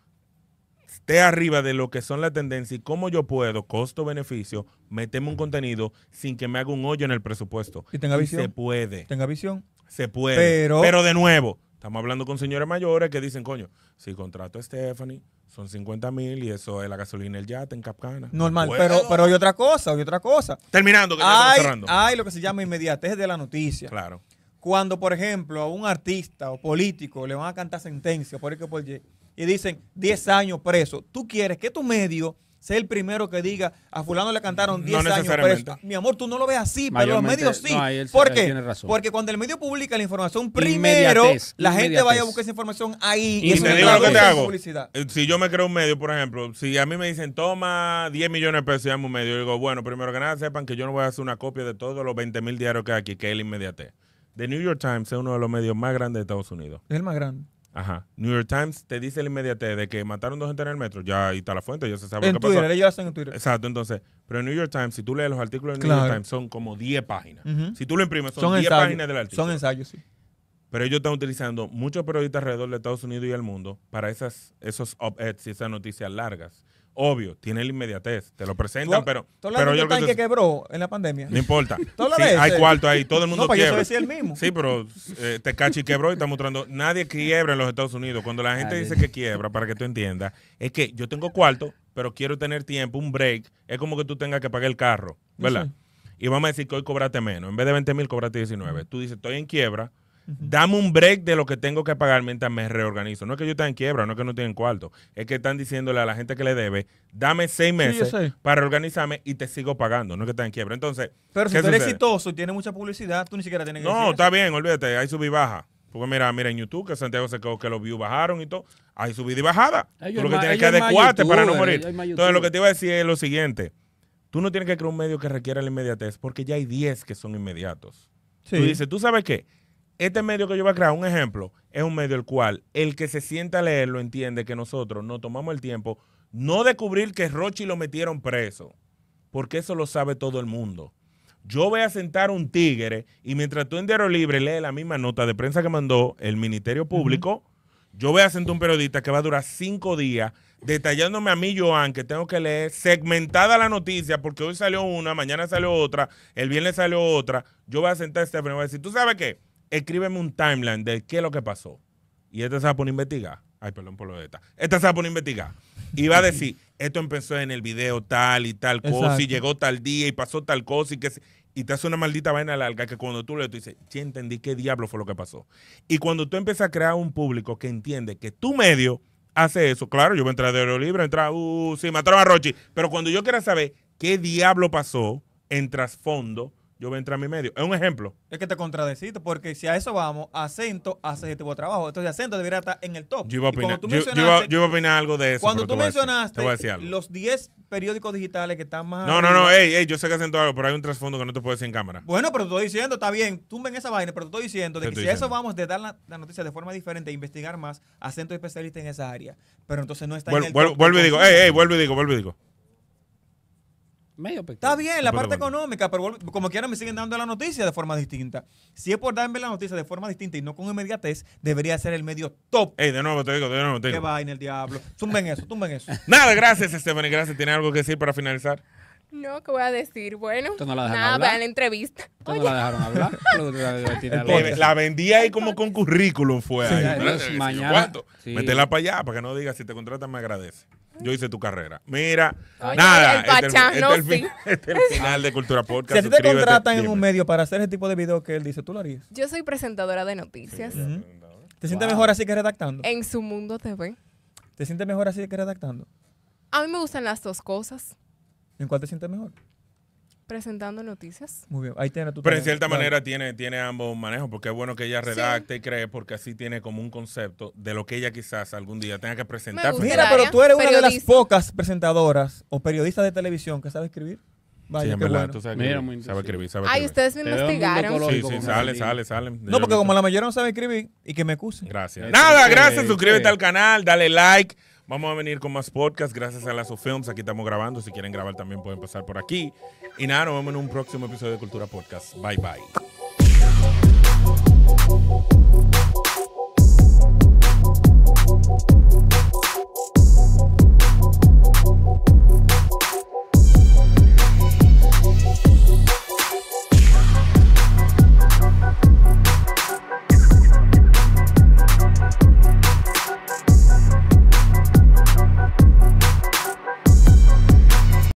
esté arriba de lo que son las tendencias y cómo yo puedo, costo-beneficio, meterme un contenido sin que me haga un hoyo en el presupuesto. Y tenga visión. Se puede. Tenga visión se puede. Pero, de nuevo, estamos hablando con señores mayores que dicen, coño, si contrato a Stephanie, son 50 mil y eso es la gasolina, el yate en Capcana. Normal, pero, pero hay otra cosa, hay otra cosa. Terminando, que hay, cerrando. Hay lo que se llama inmediatez de la noticia. Claro. Cuando, por ejemplo, a un artista o político le van a cantar sentencia por el que por y dicen 10 años preso, tú quieres que tu medio sé el primero que diga, a fulano le cantaron 10 años. Pero mi amor, tú no lo ves así, pero los medios sí. ¿Por qué? Porque cuando el medio publica la información primero, la gente vaya a buscar esa información ahí. Y, te digo lo que te hago. Eh, si yo me creo un medio, por ejemplo, si a mí me dicen, toma 10 millones de pesos y un medio, digo, bueno, primero que nada sepan que yo no voy a hacer una copia de todos los 20 mil diarios que hay aquí, que es el inmediatez. The New York Times es uno de los medios más grandes de Estados Unidos. Es el más grande. Ajá. New York Times te dice la inmediatez de que mataron dos gente en el metro, ya ahí está la fuente, ya se sabe en Twitter, Ellos hacen en Twitter. Exacto, entonces, pero en New York Times, si tú lees los artículos de New York Times, son como 10 páginas. Si tú lo imprimes, son, 10 páginas del artículo. Son ensayos, sí. Pero ellos están utilizando muchos periodistas alrededor de Estados Unidos y el mundo para esas, esos op-eds y esas noticias largas. Obvio, tiene la inmediatez, te lo presentan, pero. pero que, quebró en la pandemia. No importa. hay cuarto ahí, todo el mundo no, pues quiebra. el mismo. Sí, pero eh, te cachi quebró y está mostrando. Nadie quiebra en los Estados Unidos. Cuando la gente dice que quiebra, para que tú entiendas, es que yo tengo cuarto, pero quiero tener tiempo, un break. Es como que tú tengas que pagar el carro, ¿verdad? Y vamos a decir que hoy cobraste menos. En vez de 20 mil, cobraste 19. Tú dices, estoy en quiebra, Dame un break de lo que tengo que pagar mientras me reorganizo. No es que yo esté en quiebra, no es que no tienen cuarto. Es que están diciéndole a la gente que le debe, dame seis meses para organizarme y te sigo pagando. No es que esté en quiebra. Entonces, pero si tú eres exitoso y tienes mucha publicidad, tú ni siquiera tienes que No, está bien, olvídate, subida y baja. Porque mira, mira en YouTube que Santiago se quedó que los views bajaron y todo. Hay subida y bajada. lo que tienes que adecuarte para no morir. Entonces, lo que te iba a decir es lo siguiente. Tú no tienes que crear un medio que requiera la inmediatez porque ya hay 10 que son inmediatos. Tú dices, ¿tú sabes qué? este medio que yo voy a crear, un ejemplo, es un medio el cual el que se sienta a leerlo entiende que nosotros no tomamos el tiempo no de cubrir que Rochi lo metieron preso, porque eso lo sabe todo el mundo. Yo voy a sentar un tigre y mientras tú en Diario Libre lees la misma nota de prensa que mandó el Ministerio Público, yo voy a sentar un periodista que va a durar cinco días detallándome a mí, Joan, que tengo que leer segmentada la noticia porque hoy salió una, mañana salió otra, el viernes salió otra. Yo voy a sentar este y voy a decir, ¿tú sabes qué? escríbeme un timeline de qué es lo que pasó. Y este se va a poner a investigar. Ay, perdón por lo de esta. Esta se va a poner a investigar. Y va a decir, esto empezó en el video tal y tal cosa, y llegó tal día y pasó tal cosa, y que y te hace una maldita vaina larga que cuando tú le tú dices, ya entendí qué diablo fue lo que pasó. Y cuando tú empiezas a crear un público que entiende que tu medio hace eso, claro, yo voy a entrar de libre, entrar, uh, sí, mataron a Rochi, pero cuando yo quiera saber qué diablo pasó en trasfondo, yo voy a entrar a mi medio. Es un ejemplo. Es que te contradeciste, porque si a eso vamos, acento hace ese tipo de trabajo. Entonces, acento debería estar en el top. Yo iba a opinar, yo, a opinar algo de eso. Cuando tú mencionaste los 10 periódicos digitales que están más. No, no, no, ey, ey, yo sé que acento algo, pero hay un trasfondo que no te puedo decir en cámara. Bueno, pero te estoy diciendo, está bien, Tú tumben esa vaina, pero te estoy diciendo que si a eso vamos, de dar la, noticia de forma diferente, e investigar más, acento especialista en esa área. Pero entonces no está en el vuelvo, y digo, ey, ey, digo, vuelvo y digo. Está bien, la parte económica, pero como quiera me siguen dando la noticia de forma distinta. Si es por darme la noticia de forma distinta y no con inmediatez, debería ser el medio top. Ey, de nuevo te digo, de nuevo te digo. Qué vaina el diablo. Tumben eso, tumben eso. Nada, gracias, Esteban y gracias. ¿Tiene algo que decir para finalizar? No, ¿qué voy a decir? Bueno, la nada, vean la entrevista. ¿Tú no la dejaron hablar? la, vendí ahí como con currículum fue. ahí. ¿Cuánto? Métela para allá para que no diga si te contratan me agradece. Yo hice tu carrera. Mira, nada. este, el, el, final de Cultura Podcast. Si te contratan en un medio para hacer ese tipo de video que él dice, ¿tú lo harías? Yo soy presentadora de noticias. ¿Te sientes mejor así que redactando? En su mundo te TV. ¿Te sientes mejor así que redactando? A mí me gustan las dos cosas. ¿En cuál te sientes mejor? presentando noticias. Muy bien, ahí tiene tu Pero en cierta manera tiene, tiene ambos manejos, porque es bueno que ella redacte y cree, porque así tiene como un concepto de lo que ella quizás algún día tenga que presentar. Mira, pero tú eres una de las pocas presentadoras o periodistas de televisión que sabe escribir. Vaya, sí, bueno. Mira, sabe escribir, sabe Ay, ustedes me investigaron. Sí, sí, sale, sale, sale. No, porque como la mayoría no sabe escribir, y que me excusen. Gracias. Nada, gracias, suscríbete al canal, dale like. Vamos a venir con más podcasts gracias a Lazo Films. Aquí estamos grabando. Si quieren grabar también pueden pasar por aquí. Y nada, nos vemos en un próximo episodio de Cultura Podcast. Bye bye.